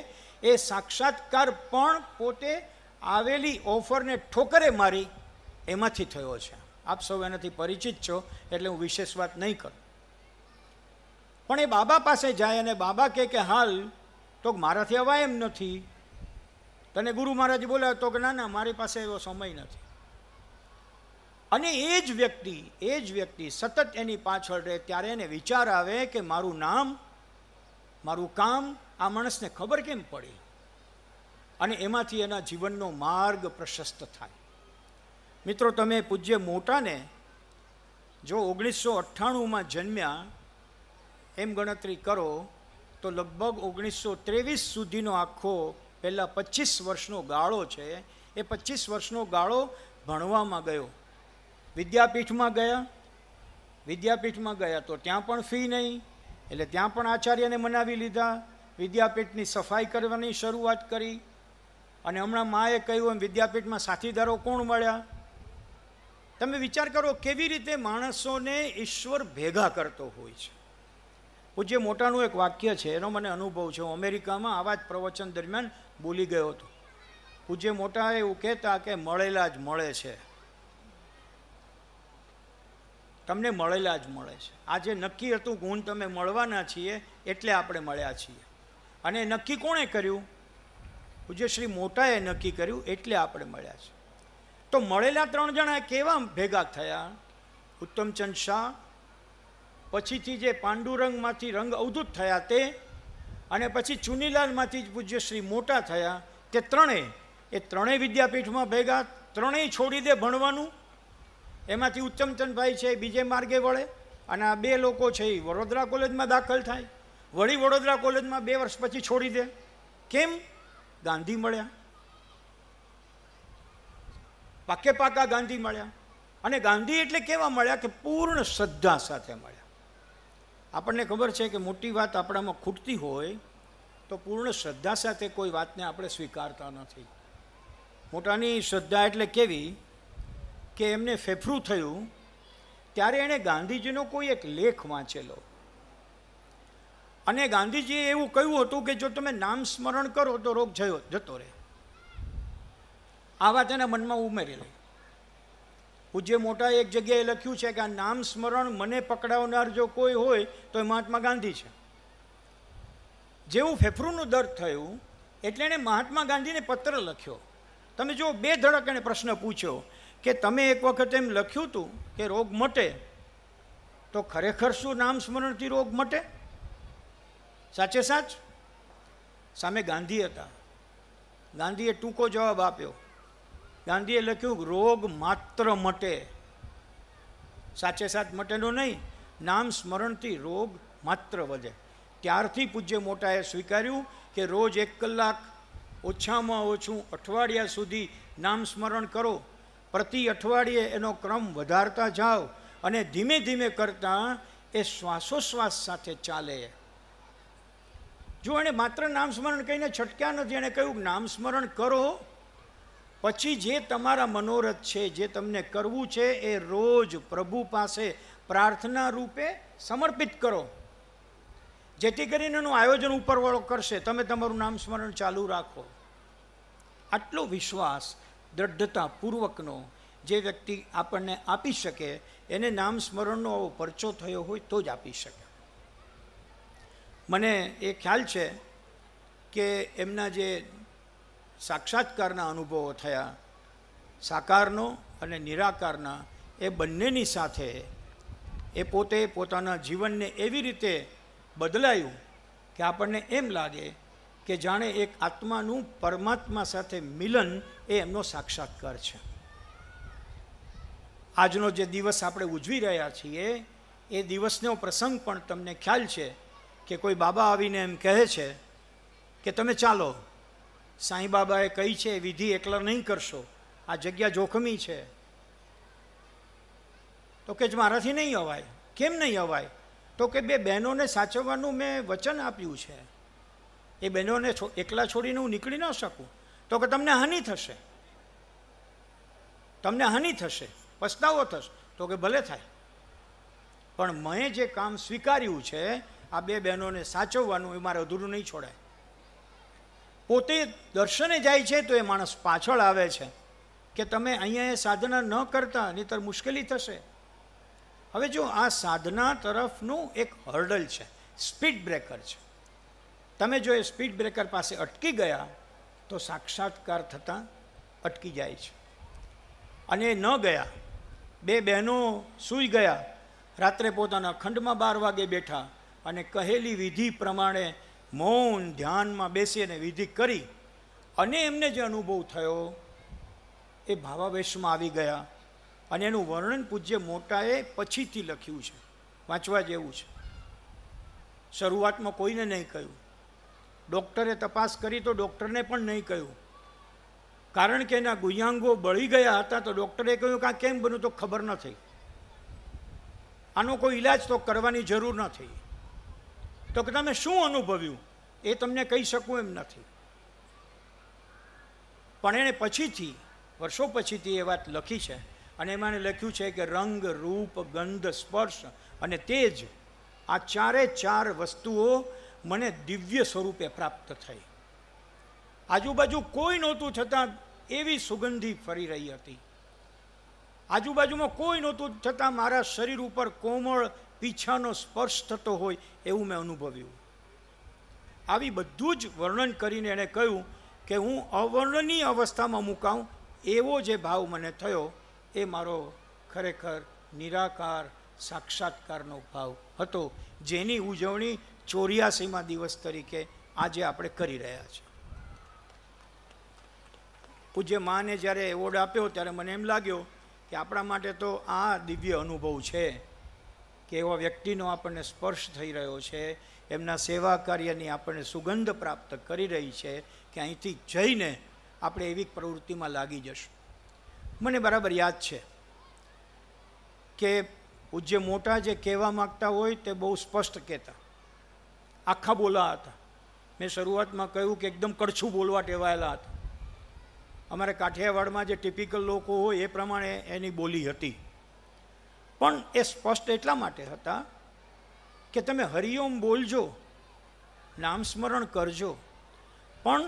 Speaker 1: એ સાક્ષાત્કાર પણ પોતે આવેલી ઓફરને ઠોકરે મારી એમાંથી થયો છે આપ સૌ એનાથી પરિચિત છો એટલે હું વિશેષ વાત નહીં કરું પણ એ બાબા પાસે જાય અને બાબા કહે કે હાલ તો મારાથી અવાય એમ નથી તને ગુરુ મહારાજ બોલાવે તો કે ના ના મારી પાસે એવો સમય નથી અને એ જ વ્યક્તિ એ જ વ્યક્તિ સતત એની પાછળ રહે ત્યારે એને વિચાર આવે કે મારું નામ મારું કામ આ માણસને ખબર કેમ પડી અને એમાંથી એના જીવનનો માર્ગ પ્રશસ્ત થાય મિત્રો તમે પૂજ્ય મોટાને જો ઓગણીસો અઠ્ઠાણુંમાં જન્મ્યા એમ ગણતરી કરો તો લગભગ ઓગણીસો ત્રેવીસ સુધીનો આખો પહેલાં પચીસ વર્ષનો ગાળો છે એ પચીસ વર્ષનો ગાળો ભણવામાં ગયો વિદ્યાપીઠમાં ગયા વિદ્યાપીઠમાં ગયા તો ત્યાં પણ ફી નહીં એટલે ત્યાં પણ આચાર્યને મનાવી લીધા વિદ્યાપીઠની સફાઈ કરવાની શરૂઆત કરી અને હમણાં માએ કહ્યું એમ વિદ્યાપીઠમાં સાથીદારો કોણ મળ્યા તમે વિચાર કરો કેવી રીતે માણસોને ઈશ્વર ભેગા કરતો હોય છે પૂજ્ય મોટાનું એક વાક્ય છે એનો મને અનુભવ છે હું અમેરિકામાં આવા જ પ્રવચન દરમિયાન બોલી ગયો હતો પૂજ્ય મોટા એવું કહેતા કે મળેલા જ મળે છે તમને મળેલા જ મળે છે આજે નક્કી હતું ગુણ તમે મળવાના છીએ એટલે આપણે મળ્યા છીએ અને નક્કી કોણે કર્યું પૂજ્ય શ્રી મોટાએ નક્કી કર્યું એટલે આપણે મળ્યા છે તો મળેલા ત્રણ જણા કેવા ભેગા થયા ઉત્તમચંદ શાહ પછીથી જે પાંડુરંગમાંથી રંગ અવધૂત થયા તે અને પછી ચુનીલાલમાંથી જ પૂજ્ય શ્રી મોટા થયા તે ત્રણેય એ ત્રણેય વિદ્યાપીઠમાં ભેગા ત્રણેય છોડી દે ભણવાનું એમાંથી ઉત્તમચંદભાઈ છે બીજે માર્ગે વળે અને આ બે લોકો છે એ વડોદરા કોલેજમાં દાખલ થાય વળી વડોદરા કોલેજમાં બે વર્ષ પછી છોડી દે કેમ ગાંધી મળ્યા પાકે પાકા ગાંધી મળ્યા અને ગાંધી એટલે કેવા મળ્યા કે પૂર્ણ શ્રદ્ધા સાથે મળ્યા આપણને ખબર છે કે મોટી વાત આપણામાં ખૂટતી હોય તો પૂર્ણ શ્રદ્ધા સાથે કોઈ વાતને આપણે સ્વીકારતા નથી મોટાની શ્રદ્ધા એટલે કેવી કે એમને ફેફરું થયું ત્યારે એણે ગાંધીજીનો કોઈ એક લેખ વાંચેલો અને ગાંધીજીએ એવું કહ્યું હતું કે જો તમે નામ સ્મરણ કરો તો રોગ જયો જતો રહે આ વાત એના મનમાં ઉમેરેલી પૂજ્ય મોટા એક જગ્યાએ લખ્યું છે કે આ નામ સ્મરણ મને પકડાવનાર જો કોઈ હોય તો એ મહાત્મા ગાંધી છે જેવું ફેફરૂનું દર્દ થયું એટલે એણે મહાત્મા ગાંધીને પત્ર લખ્યો તમે જો બે ધડક એણે પ્રશ્ન પૂછ્યો કે તમે એક વખત એમ લખ્યું હતું કે રોગ મટે તો ખરેખર શું નામ સ્મરણથી રોગ મટે સાચે સાચ સામે ગાંધી હતા ગાંધીએ ટૂંકો જવાબ આપ્યો ગાંધીએ લખ્યું રોગ માત્ર મટે સાચે સાત મટેનું નહીં નામ સ્મરણથી રોગ માત્ર વધે ત્યારથી પૂજ્ય મોટાએ સ્વીકાર્યું કે રોજ એક કલાક ઓછામાં ઓછું અઠવાડિયા સુધી નામ સ્મરણ કરો પ્રતિ અઠવાડિયે એનો ક્રમ વધારતા જાઓ અને ધીમે ધીમે કરતાં એ શ્વાસોશ્વાસ સાથે ચાલે જો એણે માત્ર નામ સ્મરણ કહીને છટક્યા નથી એણે કહ્યું નામ સ્મરણ કરો પછી જે તમારા મનોરથ છે જે તમને કરવું છે એ રોજ પ્રભુ પાસે પ્રાર્થના રૂપે સમર્પિત કરો જેથી કરીને એનું આયોજન ઉપરવાળો કરશે તમે તમારું નામ સ્મરણ ચાલુ રાખો આટલો વિશ્વાસ દ્રઢતાપૂર્વકનો જે વ્યક્તિ આપણને આપી શકે એને નામ સ્મરણનો આવો પરચો થયો હોય તો જ આપી શકે મને એ ખ્યાલ છે કે એમના જે સાક્ષાત્કારના અનુભવો થયા સાકારનો અને નિરાકારના એ બંનેની સાથે એ પોતે પોતાના જીવનને એવી રીતે બદલાયું કે આપણને એમ લાગે કે જાણે એક આત્માનું પરમાત્મા સાથે મિલન એ એમનો સાક્ષાત્કાર છે આજનો જે દિવસ આપણે ઉજવી રહ્યા છીએ એ દિવસનો પ્રસંગ પણ તમને ખ્યાલ છે કે કોઈ બાબા આવીને એમ કહે છે કે તમે ચાલો સાંઈ બાબાએ કહી છે વિધિ એકલા નહીં કરશો આ જગ્યા જોખમી છે તો કે જ મારાથી નહીં અવાય કેમ નહીં અવાય તો કે બે બહેનોને સાચવવાનું મેં વચન આપ્યું છે એ બહેનોને એકલા છોડીને હું નીકળી ન શકું તો કે તમને હાનિ થશે તમને હાનિ થશે પસ્તાવો થશે તો કે ભલે થાય પણ મેં જે કામ સ્વીકાર્યું છે આ બે બહેનોને સાચવવાનું એ મારે અધૂરું નહીં છોડાય પોતે દર્શને જાય છે તો એ માણસ પાછળ આવે છે કે તમે અહીંયા એ સાધના ન કરતા નહીતર મુશ્કેલી થશે હવે જો આ સાધના તરફનું એક હર્ડલ છે સ્પીડ બ્રેકર છે તમે જો એ સ્પીડ બ્રેકર પાસે અટકી ગયા તો સાક્ષાત્કાર થતાં અટકી જાય છે અને ન ગયા બે બહેનો સૂઈ ગયા રાત્રે પોતાના ખંડમાં બાર વાગે બેઠા અને કહેલી વિધિ પ્રમાણે મૌન ધ્યાનમાં બેસી અને વિધિ કરી અને એમને જે અનુભવ થયો એ ભાવાવેશમાં આવી ગયા અને એનું વર્ણન પૂજ્ય મોટાએ પછીથી લખ્યું છે વાંચવા જેવું છે શરૂઆતમાં કોઈને નહીં કહ્યું ડૉક્ટરે તપાસ કરી તો ડૉક્ટરને પણ નહીં કહ્યું કારણ કે એના ગુયાંગો બળી ગયા હતા તો ડૉક્ટરે કહ્યું કે આ કેમ બન્યું તો ખબર ન થઈ આનો કોઈ ઈલાજ તો કરવાની જરૂર નથી તો કે તમે શું અનુભવ્યું એ તમને કહી શકું એમ નથી પણ એણે પછીથી વર્ષો પછીથી એ વાત લખી છે અને એમાં એણે લખ્યું છે કે રંગ રૂપ ગંધ સ્પર્શ અને તેજ આ ચારે ચાર વસ્તુઓ મને દિવ્ય સ્વરૂપે પ્રાપ્ત થઈ આજુબાજુ કોઈ નહોતું થતાં એવી સુગંધી ફરી રહી હતી આજુબાજુમાં કોઈ નહોતું થતાં મારા શરીર ઉપર કોમળ પીછાનો સ્પર્શ થતો હોય એવું મેં અનુભવ્યું આવી બધું જ વર્ણન કરીને એણે કહ્યું કે હું અવર્ણનીય અવસ્થામાં મુકાઉં એવો જે ભાવ મને થયો એ મારો ખરેખર નિરાકાર સાક્ષાત્કારનો ભાવ હતો જેની ઉજવણી ચોર્યાસીમાં દિવસ તરીકે આજે આપણે કરી રહ્યા છીએ પૂજ્ય માને જ્યારે એવોર્ડ આપ્યો ત્યારે મને એમ લાગ્યો કે આપણા માટે તો આ દિવ્ય અનુભવ છે કે એવા વ્યક્તિનો આપણને સ્પર્શ થઈ રહ્યો છે એમના સેવા કાર્યની આપણને સુગંધ પ્રાપ્ત કરી રહી છે કે અહીંથી જઈને આપણે એવી પ્રવૃત્તિમાં લાગી જશું મને બરાબર યાદ છે કે પૂજ્ય મોટા જે કહેવા માગતા હોય તે બહુ સ્પષ્ટ કહેતા આખા બોલા હતા મેં શરૂઆતમાં કહ્યું કે એકદમ કડછું બોલવા ટેવાયેલા હતા અમારે કાઠિયાવાડમાં જે ટિપિકલ લોકો હોય એ પ્રમાણે એની બોલી હતી પણ એ સ્પષ્ટ એટલા માટે હતા કે તમે હરિઓમ બોલજો નામ સ્મરણ કરજો પણ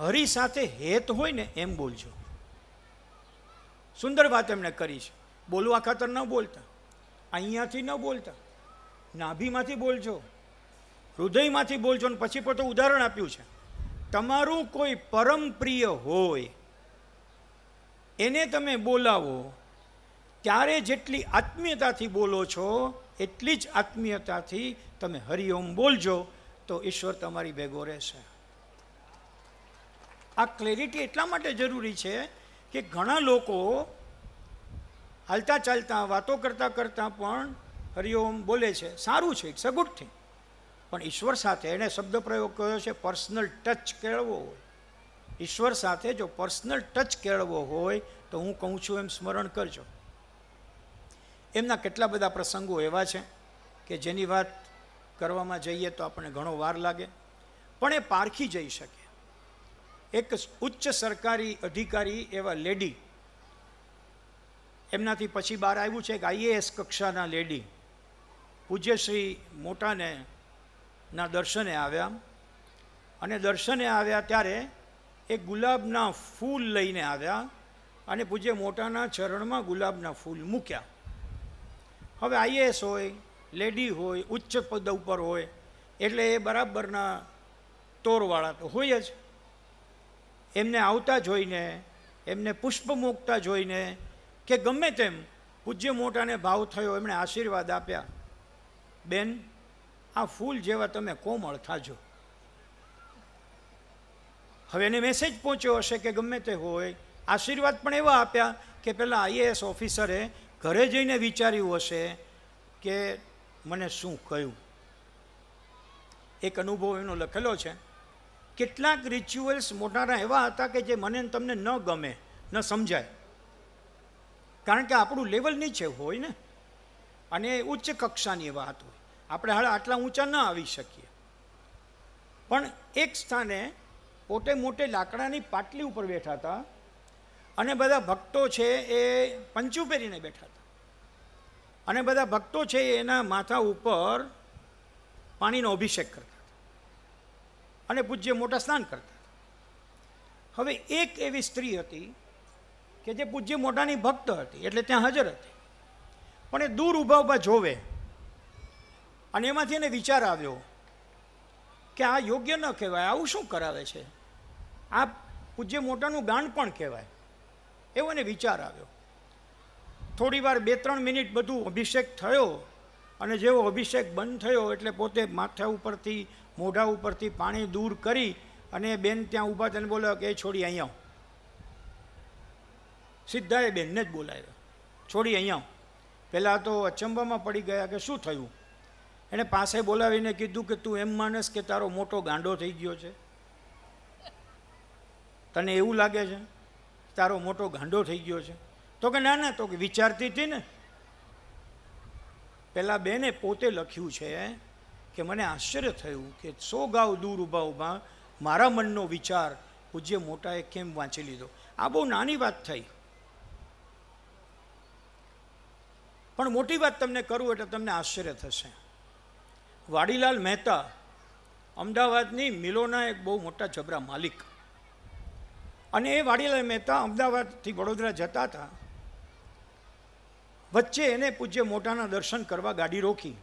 Speaker 1: હરિ સાથે હેત હોય ને એમ બોલજો સુંદર વાત એમણે કરી છે બોલવા ખાતર ન બોલતા અહીંયાથી ન બોલતા નાભીમાંથી બોલજો હૃદયમાંથી બોલજો ને પછી પોતે ઉદાહરણ આપ્યું છે તમારું કોઈ પરમ પ્રિય હોય એને તમે બોલાવો ત્યારે જેટલી આત્મીયતાથી બોલો છો એટલી જ આત્મીયતાથી તમે હરિઓમ બોલજો તો ઈશ્વર તમારી ભેગો રહેશે આ ક્લેરિટી એટલા માટે જરૂરી છે કે ઘણા લોકો હાલતા ચાલતા વાતો કરતાં કરતાં પણ હરિઓમ બોલે છે સારું છે ઇટ્સ અ ગુડ થિંગ પણ ઈશ્વર સાથે એણે શબ્દ પ્રયોગ કર્યો છે પર્સનલ ટચ કેળવો હોય ઈશ્વર સાથે જો પર્સનલ ટચ કેળવો હોય તો હું કહું છું એમ સ્મરણ કરજો એમના કેટલા બધા પ્રસંગો એવા છે કે જેની વાત કરવામાં જઈએ તો આપણને ઘણો વાર લાગે પણ એ પારખી જઈ શકે એક ઉચ્ચ સરકારી અધિકારી એવા લેડી એમનાથી પછી બહાર આવ્યું છે કે આઈએએસ કક્ષાના લેડી પૂજ્યશ્રી મોટાને ના દર્શને આવ્યા અને દર્શને આવ્યા ત્યારે એ ગુલાબના ફૂલ લઈને આવ્યા અને પૂજ્ય મોટાના ચરણમાં ગુલાબના ફૂલ મૂક્યા હવે આઈએએસ હોય લેડી હોય ઉચ્ચ પદ ઉપર હોય એટલે એ બરાબરના તોરવાળા તો હોય જ એમને આવતા જોઈને એમને પુષ્પ મૂકતા જોઈને કે ગમે તેમ પૂજ્ય મોટાને ભાવ થયો એમણે આશીર્વાદ આપ્યા બેન આ ફૂલ જેવા તમે કોમળ થાજો હવે એને મેસેજ પહોંચ્યો હશે કે ગમે તે હોય આશીર્વાદ પણ એવા આપ્યા કે પહેલાં આઈએએસ ઓફિસરે ઘરે જઈને વિચાર્યું હશે કે મને શું કહ્યું એક અનુભવ એનો લખેલો છે કેટલાક રિચ્યુઅલ્સ મોટાના એવા હતા કે જે મને તમને ન ગમે ન સમજાય કારણ કે આપણું લેવલ નીચે હોય ને અને ઉચ્ચ કક્ષાની એ વાત હોય આપણે હાલ આટલા ઊંચા ન આવી શકીએ પણ એક સ્થાને પોતે મોટે લાકડાની પાટલી ઉપર બેઠા હતા અને બધા ભક્તો છે એ પંચું પહેરીને બેઠા હતા અને બધા ભક્તો છે એના માથા ઉપર પાણીનો અભિષેક કરતા અને પૂજ્ય મોટા સ્નાન કરતા હવે એક એવી સ્ત્રી હતી કે જે પૂજ્ય મોટાની ભક્ત હતી એટલે ત્યાં હાજર હતી પણ એ દૂર ઊભા ઊભા જોવે અને એમાંથી એને વિચાર આવ્યો કે આ યોગ્ય ન કહેવાય આવું શું કરાવે છે આ પૂજ્ય મોટાનું ગાંડ પણ કહેવાય એવો એને વિચાર આવ્યો થોડીવાર બે ત્રણ મિનિટ બધું અભિષેક થયો અને જેવો અભિષેક બંધ થયો એટલે પોતે માથા ઉપરથી મોઢા ઉપરથી પાણી દૂર કરી અને બેન ત્યાં ઊભા થઈને બોલ્યો કે છોડી અહીંયા સીધા એ બેનને જ બોલાવ્યો છોડી અહીંયા પહેલાં તો અચંબામાં પડી ગયા કે શું થયું એણે પાસે બોલાવીને કીધું કે તું એમ માનસ કે તારો મોટો ગાંડો થઈ ગયો છે તને એવું લાગે છે તારો મોટો ગાંડો થઈ ગયો છે તો કે ના ના તો કે વિચારતી હતી ને પહેલાં બેને પોતે લખ્યું છે કે મને આશ્ચર્ય થયું કે સો ગાવ દૂર ઊભા ઊભા મારા મનનો વિચાર પૂજ્ય મોટાએ કેમ વાંચી લીધો આ બહુ નાની વાત થઈ પણ મોટી વાત તમને કરું એટલે તમને આશ્ચર્ય થશે વાડીલાલ મહેતા અમદાવાદની મિલોના એક બહુ મોટા જબરા માલિક અને એ વાડીલાલ મહેતા અમદાવાદથી વડોદરા જતા હતા વચ્ચે એને પૂજ્ય મોટાના દર્શન કરવા ગાડી રોકી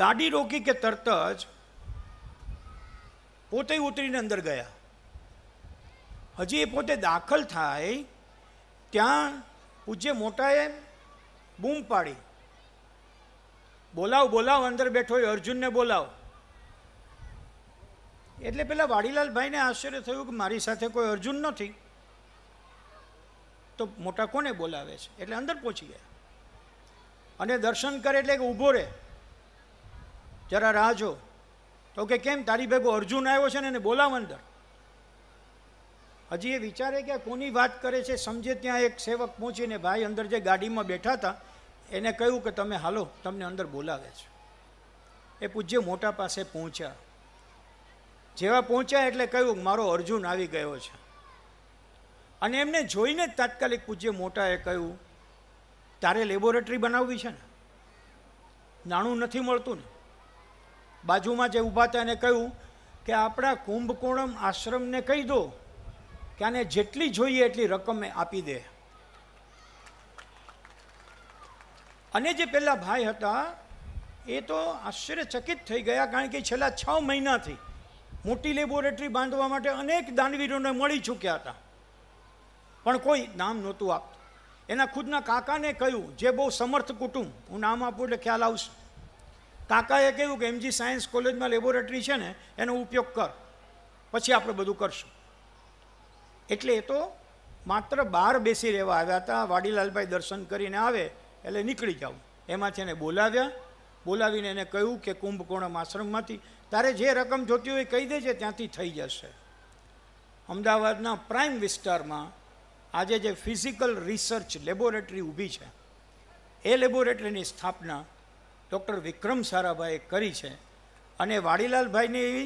Speaker 1: ગાડી રોકી કે તરત જ પોતે ઉતરીને અંદર ગયા હજી એ પોતે દાખલ થાય ત્યાં પૂજ્ય મોટાએ બૂમ પાડી બોલાવ બોલાવ અંદર બેઠો હોય અર્જુનને બોલાવ એટલે પેલા વાડીલાલભાઈને આશ્ચર્ય થયું કે મારી સાથે કોઈ અર્જુન નથી તો મોટા કોને બોલાવે છે એટલે અંદર પહોંચી ગયા અને દર્શન કરે એટલે કે ઊભો રહે જરા રાહ જો તો કે કેમ તારી ભેગો અર્જુન આવ્યો છે ને એને બોલાવ અંદર હજી એ વિચારે કે કોની વાત કરે છે સમજે ત્યાં એક સેવક પહોંચીને ભાઈ અંદર જે ગાડીમાં બેઠા હતા એને કહ્યું કે તમે હાલો તમને અંદર બોલાવે છે એ પૂજ્ય મોટા પાસે પહોંચ્યા જેવા પહોંચ્યા એટલે કહ્યું મારો અર્જુન આવી ગયો છે અને એમને જોઈને જ તાત્કાલિક પૂજ્ય મોટાએ કહ્યું તારે લેબોરેટરી બનાવવી છે ને નાણું નથી મળતું ને બાજુમાં જે ઊભા હતા એને કહ્યું કે આપણા કુંભકોણમ આશ્રમને કહી દો કે આને જેટલી જોઈએ એટલી રકમ આપી દે અને જે પહેલાં ભાઈ હતા એ તો આશ્ચર્યચકિત થઈ ગયા કારણ કે છેલ્લા છ મહિનાથી મોટી લેબોરેટરી બાંધવા માટે અનેક દાનવીરોને મળી ચૂક્યા હતા પણ કોઈ નામ નહોતું આપતું એના ખુદના કાકાને કહ્યું જે બહુ સમર્થ કુટુંબ હું નામ આપું એટલે ખ્યાલ આવશે કાકાએ કહ્યું કે એમજી સાયન્સ કોલેજમાં લેબોરેટરી છે ને એનો ઉપયોગ કર પછી આપણે બધું કરશું એટલે એ તો માત્ર બહાર બેસી રહેવા આવ્યા હતા વાડીલાલભાઈ દર્શન કરીને આવે એટલે નીકળી જાઉં એમાંથી એને બોલાવ્યા બોલાવીને એને કહ્યું કે કુંભકોણમ આશ્રમમાંથી તારે જે રકમ જોતી હોય કહી દેજે ત્યાંથી થઈ જશે અમદાવાદના પ્રાઇમ વિસ્તારમાં આજે જે ફિઝિકલ રિસર્ચ લેબોરેટરી ઊભી છે એ લેબોરેટરીની સ્થાપના ડૉક્ટર વિક્રમ સારાભાઈએ કરી છે અને વાડીલાલભાઈની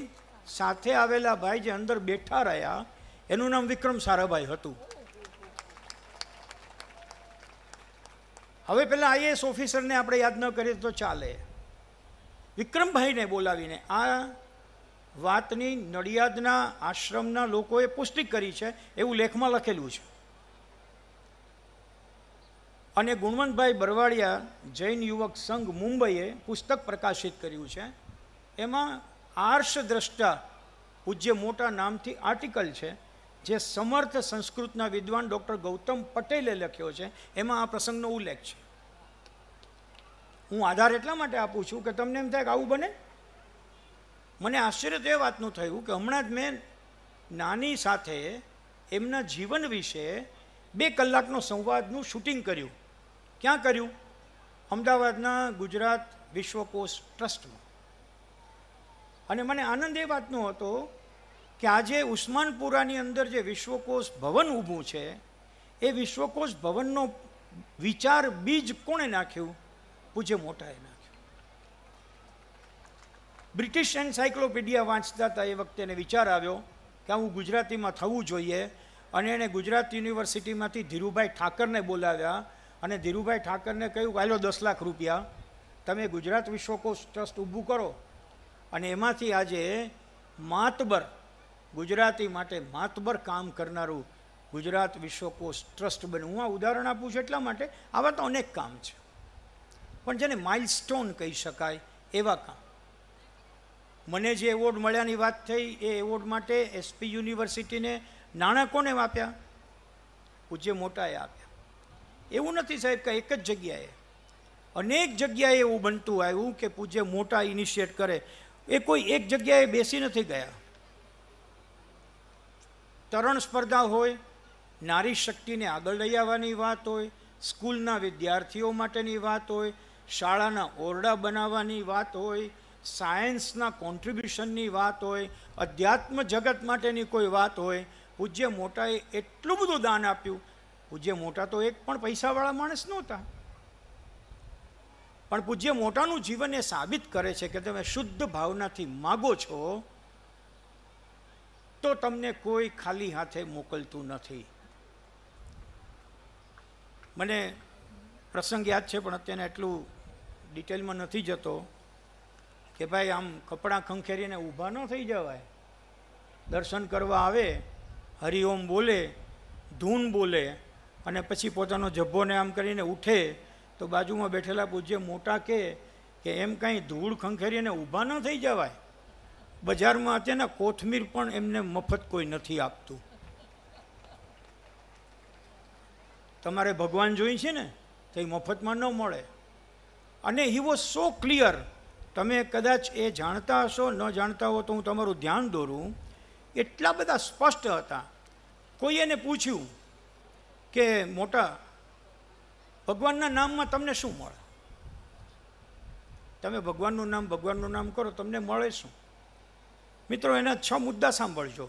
Speaker 1: સાથે આવેલા ભાઈ જે અંદર બેઠા રહ્યા એનું નામ વિક્રમ સારાભાઈ હતું હવે પહેલાં આઈએએસ ઓફિસરને આપણે યાદ ન કરીએ તો ચાલે વિક્રમભાઈને બોલાવીને આ વાતની નડિયાદના આશ્રમના લોકોએ પુષ્ટિ કરી છે એવું લેખમાં લખેલું છે અને ગુણવંતભાઈ બરવાડિયા જૈન યુવક સંઘ મુંબઈએ પુસ્તક પ્રકાશિત કર્યું છે એમાં આર્ષ દ્રષ્ટા પૂજ્ય મોટા નામથી આર્ટિકલ છે જે સમર્થ સંસ્કૃતના વિદ્વાન ડૉક્ટર ગૌતમ પટેલે લખ્યો છે એમાં આ પ્રસંગનો ઉલ્લેખ છે હું આધાર એટલા માટે આપું છું કે તમને એમ થાય કે આવું બને મને આશ્ચર્ય તો એ વાતનું થયું કે હમણાં જ મેં નાની સાથે એમના જીવન વિશે બે કલાકનો સંવાદનું શૂટિંગ કર્યું ક્યાં કર્યું અમદાવાદના ગુજરાત વિશ્વકોશ ટ્રસ્ટમાં અને મને આનંદ એ વાતનો હતો કે આજે ઉસ્માનપુરાની અંદર જે વિશ્વકોશ ભવન ઊભું છે એ વિશ્વકોશ ભવનનો વિચાર બીજ કોણે નાખ્યું પૂજે મોટાએ નાખ્યું બ્રિટિશ એન્સાયક્લોપીડિયા વાંચતા હતા એ વખતે એને વિચાર આવ્યો કે હું ગુજરાતીમાં થવું જોઈએ અને એણે ગુજરાત યુનિવર્સિટીમાંથી ધીરુભાઈ ઠાકરને બોલાવ્યા અને ધીરુભાઈ ઠાકરને કહ્યું હાલો દસ લાખ રૂપિયા તમે ગુજરાત વિશ્વકોશ ટ્રસ્ટ ઊભું કરો અને એમાંથી આજે માતબર ગુજરાતી માટે માતબર કામ કરનારું ગુજરાત વિશ્વકોશ ટ્રસ્ટ બન્યું હું આ ઉદાહરણ આપું છું એટલા માટે આવા તો અનેક કામ છે પણ જેને માઇલસ્ટોન કહી શકાય એવા કામ મને જે એવોર્ડ મળ્યાની વાત થઈ એ એવોર્ડ માટે એસપી યુનિવર્સિટીને નાણાં કોને આપ્યા પૂજ્ય મોટાએ આપ્યા એવું નથી સાહેબ કે એક જ જગ્યાએ અનેક જગ્યાએ એવું બનતું આવ્યું કે પૂજ્ય મોટા ઇનિશિએટ કરે એ કોઈ એક જગ્યાએ બેસી નથી ગયા તરણ સ્પર્ધા હોય નારી શક્તિને આગળ લઈ આવવાની વાત હોય સ્કૂલના વિદ્યાર્થીઓ માટેની વાત હોય શાળાના ઓરડા બનાવવાની વાત હોય સાયન્સના કોન્ટ્રીબ્યુશનની વાત હોય અધ્યાત્મ જગત માટેની કોઈ વાત હોય પૂજ્ય મોટાએ એટલું બધું દાન આપ્યું પૂજ્ય મોટા તો એક પણ પૈસાવાળા માણસ નહોતા પણ પૂજ્ય મોટાનું જીવન એ સાબિત કરે છે કે તમે શુદ્ધ ભાવનાથી માગો છો તો તમને કોઈ ખાલી હાથે મોકલતું નથી મને પ્રસંગ યાદ છે પણ અત્યારે એટલું ડિટેલમાં નથી જતો કે ભાઈ આમ કપડાં ખંખેરીને ઊભા ન થઈ જવાય દર્શન કરવા આવે હરિઓમ બોલે ધૂન બોલે અને પછી પોતાનો જબ્બોને આમ કરીને ઉઠે તો બાજુમાં બેઠેલા પૂજ્ય મોટા કે કે એમ કાંઈ ધૂળ ખંખેરીને ઊભા ન થઈ જવાય બજારમાં અત્યારના કોથમીર પણ એમને મફત કોઈ નથી આપતું તમારે ભગવાન જોઈ છે ને તો એ મફતમાં ન મળે અને હી વોઝ સો ક્લિયર તમે કદાચ એ જાણતા હશો ન જાણતા હો તો હું તમારું ધ્યાન દોરું એટલા બધા સ્પષ્ટ હતા કોઈ એને પૂછ્યું કે મોટા ભગવાનના નામમાં તમને શું મળે તમે ભગવાનનું નામ ભગવાનનું નામ કરો તમને મળે શું મિત્રો એના છ મુદ્દા સાંભળજો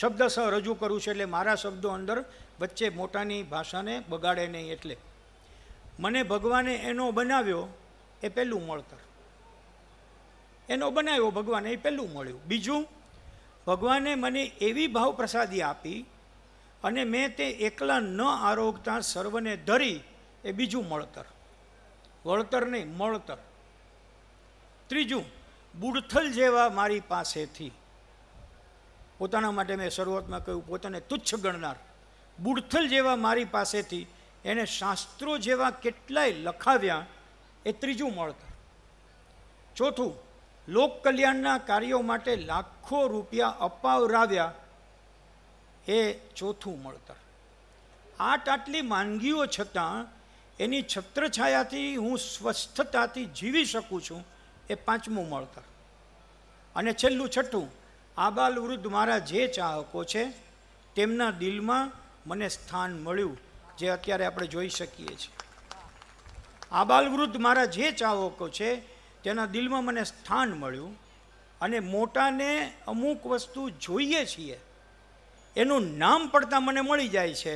Speaker 1: શબ્દ સહ રજૂ કરું છું એટલે મારા શબ્દો અંદર વચ્ચે મોટાની ભાષાને બગાડે નહીં એટલે મને ભગવાને એનો બનાવ્યો એ પહેલું મળતર એનો બનાવ્યો ભગવાને એ પહેલું મળ્યું બીજું ભગવાને મને એવી ભાવ પ્રસાદી આપી અને મેં તે એકલા ન આરોગતા સર્વને ધરી એ બીજું મળતર વળતર નહીં મળતર ત્રીજું બુડથલ જેવા મારી પાસેથી પોતાના માટે મેં શરૂઆતમાં કહ્યું પોતાને તુચ્છ ગણનાર બુડથલ જેવા મારી પાસેથી એને શાસ્ત્રો જેવા કેટલાય લખાવ્યા એ ત્રીજું મળતર ચોથું લોક કલ્યાણના કાર્યો માટે લાખો રૂપિયા અપાવરાવ્યા એ ચોથું મળતર આટ આટલી માંદગીઓ છતાં એની છત્રછાયાથી હું સ્વસ્થતાથી જીવી શકું છું એ પાંચમું મળતર અને છેલ્લું છઠ્ઠું આબાલ વૃદ્ધ મારા જે ચાહકો છે તેમના દિલમાં મને સ્થાન મળ્યું જે અત્યારે આપણે જોઈ શકીએ છીએ આબાલ વૃદ્ધ મારા જે ચાહકો છે તેના દિલમાં મને સ્થાન મળ્યું અને મોટાને અમુક વસ્તુ જોઈએ છીએ એનું નામ પડતાં મને મળી જાય છે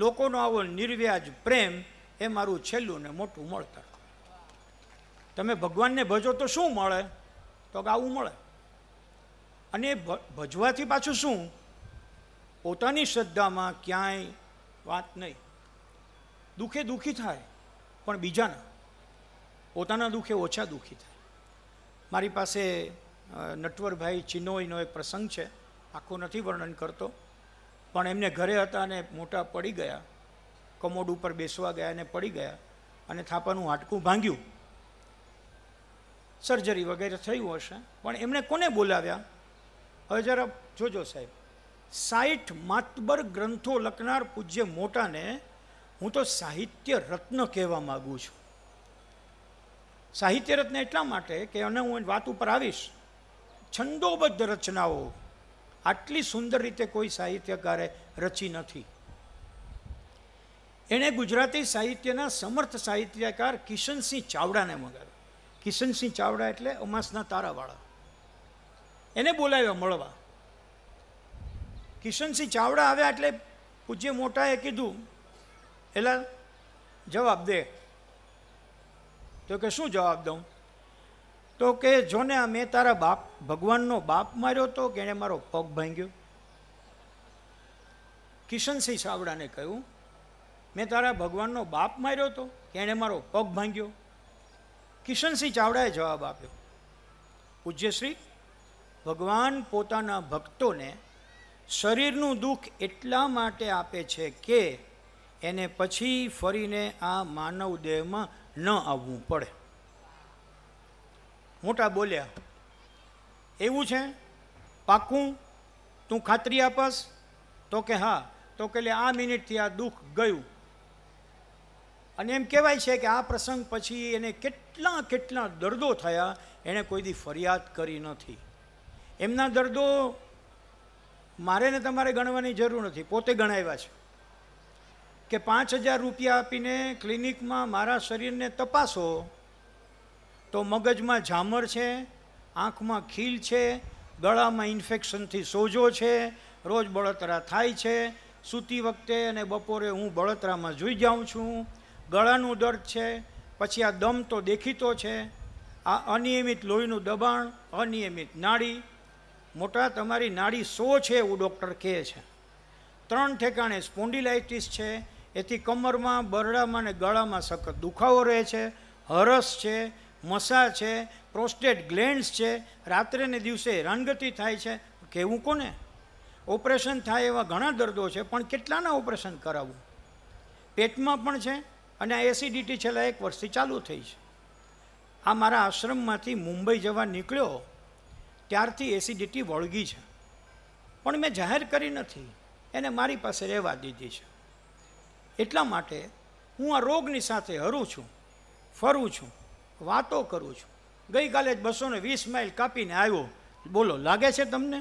Speaker 1: લોકોનો આવો નિર્વ્યાજ પ્રેમ એ મારું છેલ્લું ને મોટું મળતર તમે ભગવાનને ભજો તો શું મળે તો ગાવું મળે અને ભજવાથી પાછું શું પોતાની શ્રદ્ધામાં ક્યાંય વાત નહીં દુઃખે દુઃખી થાય પણ બીજાના પોતાના દુઃખે ઓછા દુઃખી થાય મારી પાસે નટવરભાઈ ચિનોઈનો એક પ્રસંગ છે આખું નથી વર્ણન કરતો પણ એમને ઘરે હતા અને મોટા પડી ગયા કમોડ ઉપર બેસવા ગયા અને પડી ગયા અને થાપાનું હાડકું ભાંગ્યું સર્જરી વગેરે થયું હશે પણ એમણે કોને બોલાવ્યા હવે જરા જોજો સાહેબ સાઠ માતબર ગ્રંથો લખનાર પૂજ્ય મોટાને હું તો સાહિત્ય રત્ન કહેવા માગું છું સાહિત્ય રત્ન એટલા માટે કે અને હું વાત ઉપર આવીશ છંદોબદ્ધ રચનાઓ આટલી સુંદર રીતે કોઈ સાહિત્યકારે રચી નથી એણે ગુજરાતી સાહિત્યના સમર્થ સાહિત્યકાર કિશનસિંહ ચાવડાને મંગાવ્યો કિશનસિંહ ચાવડા એટલે અમાસના તારાવાળા એને બોલાવ્યો મળવા કિશનસિંહ ચાવડા આવ્યા એટલે પૂજ્ય મોટાએ કીધું એલા જવાબ દે તો કે શું જવાબ દઉં તો કે જોને મેં તારા બાપ ભગવાનનો બાપ માર્યો તો કે એણે મારો પગ ભાંગ્યો કિશનસિંહ ચાવડાને કહ્યું મેં તારા ભગવાનનો બાપ માર્યો તો કે એણે મારો પગ ભાંગ્યો કિશનસિંહ ચાવડાએ જવાબ આપ્યો પૂજ્યશ્રી ભગવાન પોતાના ભક્તોને શરીરનું દુઃખ એટલા માટે આપે છે કે એને પછી ફરીને આ માનવ દેહમાં ન આવવું પડે મોટા બોલ્યા એવું છે પાક્કું તું ખાતરી આપસ તો કે હા તો કે લે આ મિનિટથી આ દુઃખ ગયું અને એમ કહેવાય છે કે આ પ્રસંગ પછી એને કેટલા કેટલા દર્દો થયા એણે કોઈ દી ફરિયાદ કરી નથી એમના દર્દો મારે ને તમારે ગણવાની જરૂર નથી પોતે ગણાવ્યા છે કે પાંચ હજાર રૂપિયા આપીને ક્લિનિકમાં મારા શરીરને તપાસો તો મગજમાં ઝામર છે આંખમાં ખીલ છે ગળામાં ઇન્ફેક્શનથી સોજો છે રોજ બળતરા થાય છે સૂતી વખતે અને બપોરે હું બળતરામાં જોઈ જાઉં છું ગળાનું દર્દ છે પછી આ દમ તો દેખીતો છે આ અનિયમિત લોહીનું દબાણ અનિયમિત નાડી મોટા તમારી નાડી સો છે એવું ડૉક્ટર કહે છે ત્રણ ઠેકાણે સ્પોન્ડિલાઇટિસ છે એથી કમરમાં બરડામાં અને ગળામાં સખત દુખાવો રહે છે હરસ છે મસા છે પ્રોસ્ટેટ ગ્લેન્ડ્સ છે રાત્રે ને દિવસે રણગતિ થાય છે કેવું કોને ઓપરેશન થાય એવા ઘણા દર્દો છે પણ કેટલાના ઓપરેશન કરાવવું પેટમાં પણ છે અને આ એસિડિટી છેલ્લા એક વર્ષથી ચાલુ થઈ છે આ મારા આશ્રમમાંથી મુંબઈ જવા નીકળ્યો ત્યારથી એસિડિટી વળગી છે પણ મેં જાહેર કરી નથી એને મારી પાસે રહેવા દીધી છે એટલા માટે હું આ રોગની સાથે હરું છું ફરું છું વાતો કરું છું ગઈકાલે જ બસો ને વીસ માઇલ કાપીને આવ્યો બોલો લાગે છે તમને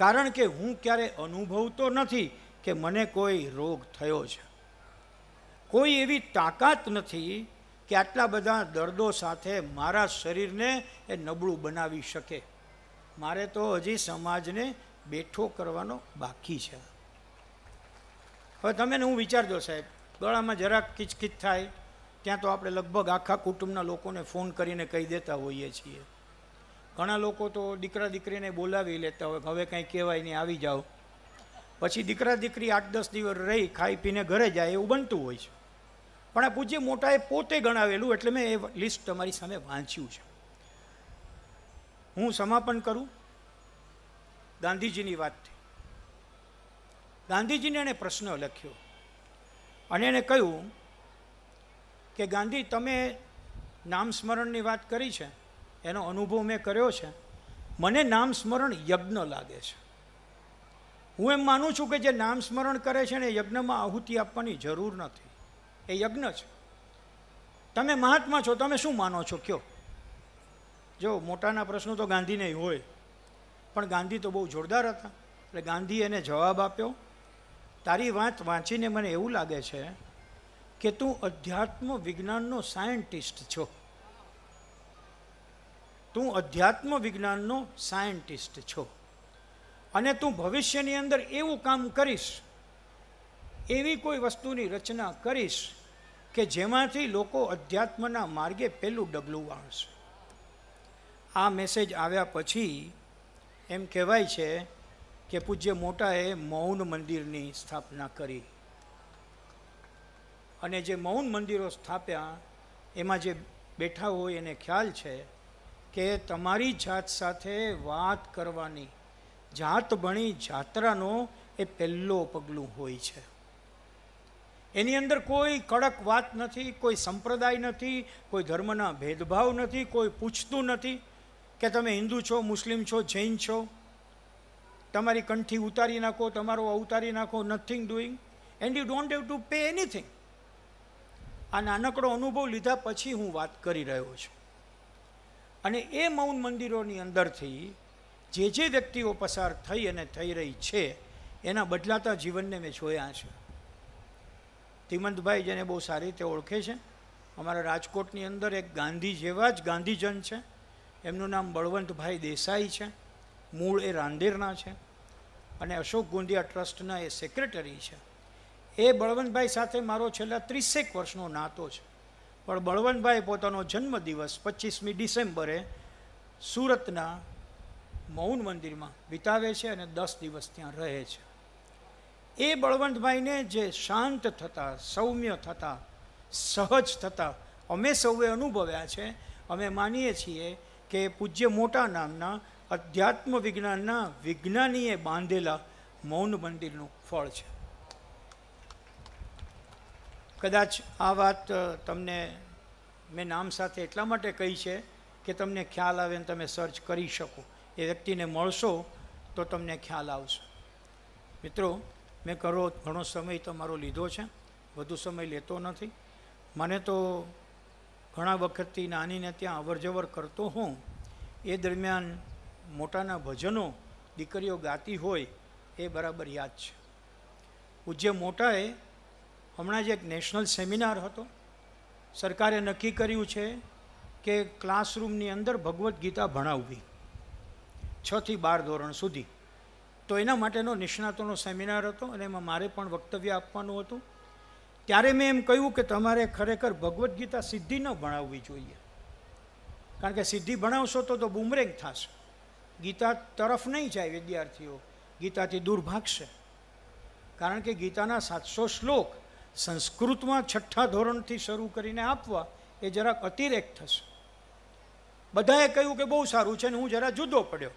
Speaker 1: કારણ કે હું ક્યારે અનુભવતો નથી કે મને કોઈ રોગ થયો છે કોઈ એવી તાકાત નથી કે આટલા બધા દર્દો સાથે મારા શરીરને એ નબળું બનાવી શકે મારે તો હજી સમાજને બેઠો કરવાનો બાકી છે હવે તમે હું વિચારજો સાહેબ ગળામાં જરાક કિચકિચ થાય ત્યાં તો આપણે લગભગ આખા કુટુંબના લોકોને ફોન કરીને કહી દેતા હોઈએ છીએ ઘણા લોકો તો દીકરા દીકરીને બોલાવી લેતા હોય હવે કંઈ કહેવાય નહીં આવી જાઓ પછી દીકરા દીકરી આઠ દસ દિવસ રહી ખાઈ પીને ઘરે જાય એવું બનતું હોય છે પણ આ પૂજ્ય મોટાએ પોતે ગણાવેલું એટલે મેં એ લિસ્ટ તમારી સામે વાંચ્યું છે હું સમાપન કરું ગાંધીજીની વાતથી ગાંધીજીને એણે પ્રશ્ન લખ્યો અને એણે કહ્યું કે ગાંધી તમે નામ સ્મરણની વાત કરી છે એનો અનુભવ મેં કર્યો છે મને નામ સ્મરણ યજ્ઞ લાગે છે હું એમ માનું છું કે જે નામ સ્મરણ કરે છે ને યજ્ઞમાં આહુતિ આપવાની જરૂર નથી એ યજ્ઞ છે તમે મહાત્મા છો તમે શું માનો છો કયો જો મોટાના પ્રશ્નો તો ગાંધીને હોય પણ ગાંધી તો બહુ જોરદાર હતા એટલે ગાંધી એને જવાબ આપ્યો તારી વાત વાંચીને મને એવું લાગે છે કે તું અધ્યાત્મ વિજ્ઞાનનો સાયન્ટિસ્ટ છો તું અધ્યાત્મ વિજ્ઞાનનો સાયન્ટિસ્ટ છો અને તું ભવિષ્યની અંદર એવું કામ કરીશ એવી કોઈ વસ્તુની રચના કરીશ કે જેમાંથી લોકો અધ્યાત્મના માર્ગે પહેલું ડગલું વાળશે આ મેસેજ આવ્યા પછી એમ કહેવાય છે કે પૂજ્ય મોટાએ મૌન મંદિરની સ્થાપના કરી અને જે મૌન મંદિરો સ્થાપ્યા એમાં જે બેઠા હોય એને ખ્યાલ છે કે તમારી જાત સાથે વાત કરવાની જાત ભણી જાત્રાનો એ પહેલો પગલું હોય છે એની અંદર કોઈ કડક વાત નથી કોઈ સંપ્રદાય નથી કોઈ ધર્મના ભેદભાવ નથી કોઈ પૂછતું નથી કે તમે હિન્દુ છો મુસ્લિમ છો જૈન છો તમારી કંઠી ઉતારી નાખો તમારો અવતારી નાખો nothing doing and you don't have to pay anything આ નાનકડો અનુભવ લીધા પછી હું વાત કરી રહ્યો છું અને એ મૌન મંદિરોની અંદરથી જે જે વ્યક્તિઓ પસાર થઈ અને થઈ રહી છે એના બદલાતા જીવનને મેં જોયા છે ધીમંતભાઈ જેને બહુ સારી રીતે ઓળખે છે અમારા રાજકોટની અંદર એક ગાંધી જેવા જ ગાંધીજન છે એમનું નામ બળવંતભાઈ દેસાઈ છે મૂળ એ રાંદેરના છે અને અશોક ગોંધિયા ટ્રસ્ટના એ સેક્રેટરી છે એ બળવંતભાઈ સાથે મારો છેલ્લા ત્રીસેક વર્ષનો નાતો છે પણ બળવંતભાઈ પોતાનો જન્મદિવસ પચીસમી ડિસેમ્બરે સુરતના મૌન મંદિરમાં વિતાવે છે અને દસ દિવસ ત્યાં રહે છે એ બળવંતભાઈને જે શાંત થતા સૌમ્ય થતા સહજ થતાં અમે સૌએ અનુભવ્યા છે અમે માનીએ છીએ કે પૂજ્ય મોટા નામના અધ્યાત્મ વિજ્ઞાનના વિજ્ઞાનીએ બાંધેલા મૌન મંદિરનું ફળ છે કદાચ આ વાત તમને મેં નામ સાથે એટલા માટે કહી છે કે તમને ખ્યાલ આવે ને તમે સર્ચ કરી શકો એ વ્યક્તિને મળશો તો તમને ખ્યાલ આવશે મિત્રો મેં કરો ઘણો સમય તમારો લીધો છે વધુ સમય લેતો નથી મને તો ઘણા વખતથી નાનીને ત્યાં અવરજવર કરતો હોઉં એ દરમિયાન મોટાના ભજનો દીકરીઓ ગાતી હોય એ બરાબર યાદ છે પૂજ્ય મોટાએ હમણાં જ એક નેશનલ સેમિનાર હતો સરકારે નક્કી કર્યું છે કે ક્લાસરૂમની અંદર ભગવદ્ ગીતા ભણાવવી છથી બાર ધોરણ સુધી તો એના માટેનો નિષ્ણાતોનો સેમિનાર હતો અને એમાં મારે પણ વક્તવ્ય આપવાનું હતું ત્યારે મેં એમ કહ્યું કે તમારે ખરેખર ભગવદ્ ગીતા સિદ્ધિ ન ભણાવવી જોઈએ કારણ કે સિદ્ધિ ભણાવશો તો તો બુમરેંગ થશે ગીતા તરફ નહીં જાય વિદ્યાર્થીઓ ગીતાથી દૂર ભાગશે કારણ કે ગીતાના સાતસો શ્લોક સંસ્કૃતમાં છઠ્ઠા ધોરણથી શરૂ કરીને આપવા એ જરાક અતિરેક થશે બધાએ કહ્યું કે બહુ સારું છે ને હું જરા જુદો પડ્યો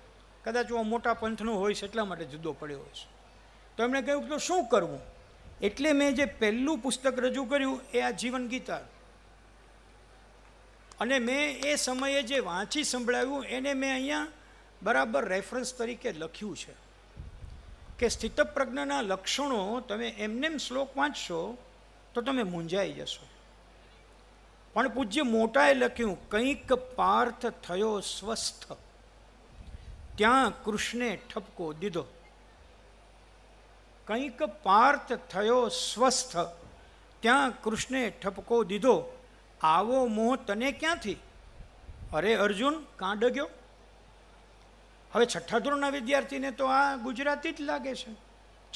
Speaker 1: કદાચ હું મોટા પંથનો હોઈશ એટલા માટે જુદો પડ્યો હોઈશ તો એમણે કહ્યું કે શું કરવું એટલે મેં જે પહેલું પુસ્તક રજૂ કર્યું એ આ જીવન ગીતા અને મેં એ સમયે જે વાંચી સંભળાવ્યું એને મેં અહીંયા બરાબર રેફરન્સ તરીકે લખ્યું છે કે સ્થિતપ્રજ્ઞના લક્ષણો તમે એમનેમ શ્લોક વાંચશો તો તમે મૂંઝાઈ જશો પણ પૂજ્ય મોટાએ લખ્યું કંઈક પાર્થ થયો સ્વસ્થ ત્યાં કૃષ્ણે ઠપકો દીધો કંઈક પાર્થ થયો સ્વસ્થ ત્યાં કૃષ્ણે ઠપકો દીધો આવો મોહ તને ક્યાંથી અરે અર્જુન કાં ડગ્યો હવે છઠ્ઠા ધોરણના વિદ્યાર્થીને તો આ ગુજરાતી જ લાગે છે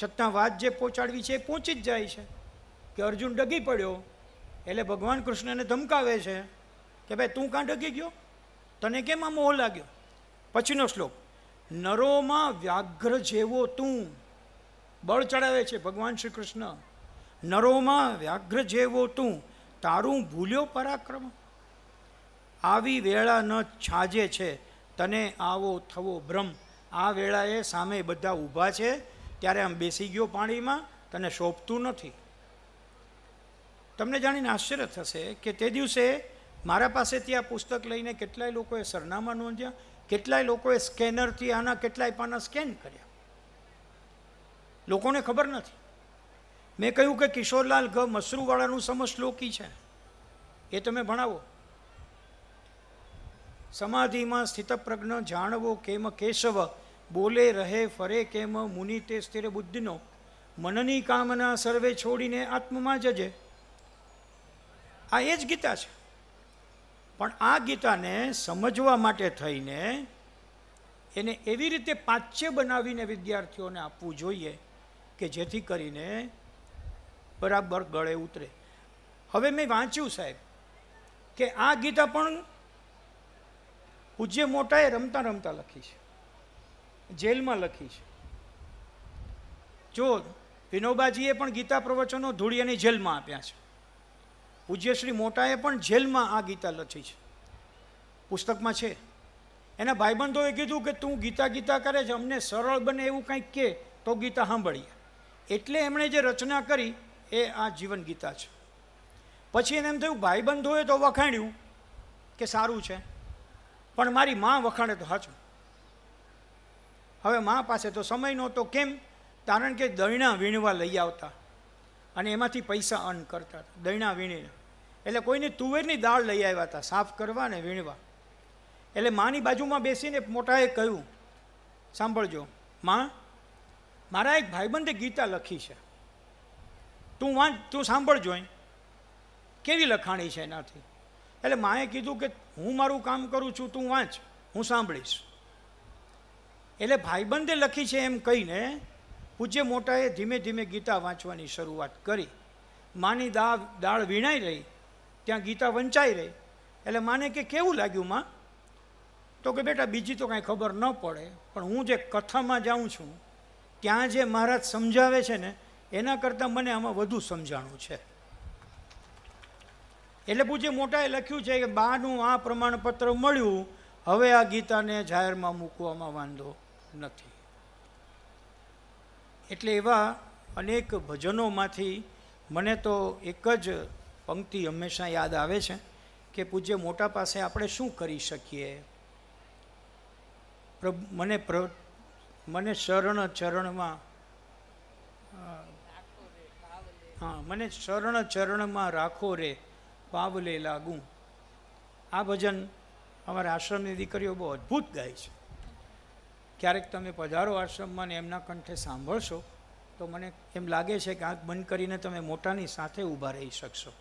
Speaker 1: છતાં વાત જે પહોંચાડવી છે એ પહોંચી જ જાય છે કે અર્જુન ડગી પડ્યો એટલે ભગવાન કૃષ્ણને ધમકાવે છે કે ભાઈ તું કાં ડગી ગયો તને કેમ આ મોહ લાગ્યો પછીનો શ્લોક નરોમાં વ્યાઘ્ર જેવો તું બળ ચડાવે છે ભગવાન શ્રી કૃષ્ણ નરોમાં વ્યાઘ્ર જેવો તું તારું ભૂલ્યો પરાક્રમ આવી વેળા ન છાજે છે તને આવો થવો ભ્રમ આ વેળાએ સામે બધા ઊભા છે ત્યારે આમ બેસી ગયો પાણીમાં તને શોભતું નથી તમને જાણીને આશ્ચર્ય થશે કે તે દિવસે મારા પાસેથી આ પુસ્તક લઈને કેટલાય લોકોએ સરનામા નોંધ્યા કેટલાય લોકોએ સ્કેનરથી આના કેટલાય પાના સ્કેન કર્યા લોકોને ખબર નથી મેં કહ્યું કે કિશોરલાલ ગ મસરૂવાળાનું સમશ્લોકી છે એ તમે ભણાવો સમાધિમાં સ્થિતપ્રજ્ઞ જાણવો કેમ કેશવ બોલે રહે ફરે કેમ મુનિ તે સ્થિર બુદ્ધિનો મનની કામના સર્વે છોડીને આત્મમાં જજે આ એ જ ગીતા છે પણ આ ગીતાને સમજવા માટે થઈને એને એવી રીતે પાચ્ય બનાવીને વિદ્યાર્થીઓને આપવું જોઈએ કે જેથી કરીને બરાબર ગળે ઉતરે હવે મેં વાંચ્યું સાહેબ કે આ ગીતા પણ પૂજ્ય મોટાએ રમતા રમતા લખી છે જેલમાં લખી છે જો વિનોબાજીએ પણ ગીતા પ્રવચનો ધૂળિયાની જેલમાં આપ્યા છે પૂજ્યશ્રી મોટાએ પણ જેલમાં આ ગીતા લખી છે પુસ્તકમાં છે એના ભાઈબંધોએ કીધું કે તું ગીતા ગીતા કરે છે અમને સરળ બને એવું કંઈક કે તો ગીતા સાંભળીએ એટલે એમણે જે રચના કરી એ આ જીવન ગીતા છે પછી એને એમ થયું ભાઈબંધોએ તો વખાણ્યું કે સારું છે પણ મારી મા વખાણે તો સાચું હવે મા પાસે તો સમય નહોતો કેમ કારણ કે દૈણા વીણવા લઈ આવતા અને એમાંથી પૈસા અર્ન કરતા દૈણા વીણીને એટલે કોઈને તુવેરની દાળ લઈ આવ્યા હતા સાફ કરવા ને વીણવા એટલે માની બાજુમાં બેસીને મોટાએ કહ્યું સાંભળજો માં મારા એક ભાઈબંધે ગીતા લખી છે તું વાંચ તું સાંભળજો કેવી લખાણી છે એનાથી એટલે માએ કીધું કે હું મારું કામ કરું છું તું વાંચ હું સાંભળીશ એટલે ભાઈબંધે લખી છે એમ કહીને પૂજ્ય મોટાએ ધીમે ધીમે ગીતા વાંચવાની શરૂઆત કરી માની દા દાળ વીણાઈ રહી ત્યાં ગીતા વંચાઈ રહી એટલે માને કે કેવું લાગ્યું માં તો કે બેટા બીજી તો કાંઈ ખબર ન પડે પણ હું જે કથામાં જાઉં છું ત્યાં જે મહારાજ સમજાવે છે ને એના કરતાં મને આમાં વધુ સમજાણું છે એટલે પૂજ્ય મોટાએ લખ્યું છે કે બાનું આ પ્રમાણપત્ર મળ્યું હવે આ ગીતાને જાહેરમાં મૂકવામાં વાંધો નથી એટલે એવા અનેક ભજનોમાંથી મને તો એક જ પંક્તિ હંમેશા યાદ આવે છે કે પૂજ્ય મોટા પાસે આપણે શું કરી શકીએ મને પ્ર મને શરણ ચરણમાં હા મને શરણ ચરણમાં રાખો રે પાવલે લાગું આ ભજન અમારા આશ્રમની દીકરીઓ બહુ અદ્ભુત ગાય છે ક્યારેક તમે પધારો આશ્રમમાં ને એમના કંઠે સાંભળશો તો મને એમ લાગે છે કે આંખ બંધ કરીને તમે મોટાની સાથે ઊભા રહી શકશો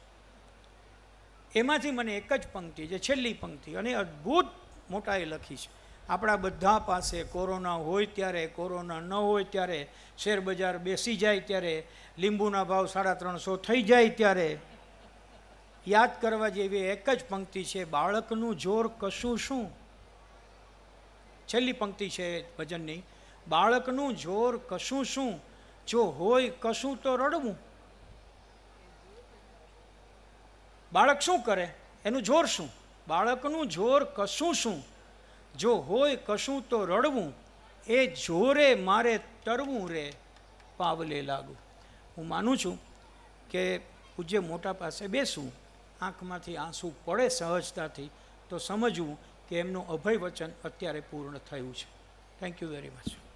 Speaker 1: એમાંથી મને એક જ પંક્તિ જે છેલ્લી પંક્તિ અને અદ્ભુત મોટાએ લખી છે આપણા બધા પાસે કોરોના હોય ત્યારે કોરોના ન હોય ત્યારે શેરબજાર બેસી જાય ત્યારે લીંબુના ભાવ સાડા ત્રણસો થઈ જાય ત્યારે યાદ કરવા જેવી એક જ પંક્તિ છે બાળકનું જોર કશું શું છેલ્લી પંક્તિ છે ભજનની બાળકનું જોર કશું શું જો હોય કશું તો રડવું બાળક શું કરે એનું જોર શું બાળકનું જોર કશું શું જો હોય કશું તો રડવું એ જોરે મારે તરવું રે પાવલે લાગુ હું માનું છું કે પૂજ્ય મોટા પાસે બેસવું આંખમાંથી આંસુ પડે સહજતાથી તો સમજવું કે એમનું અભય વચન અત્યારે પૂર્ણ થયું છે થેન્ક યુ વેરી મચ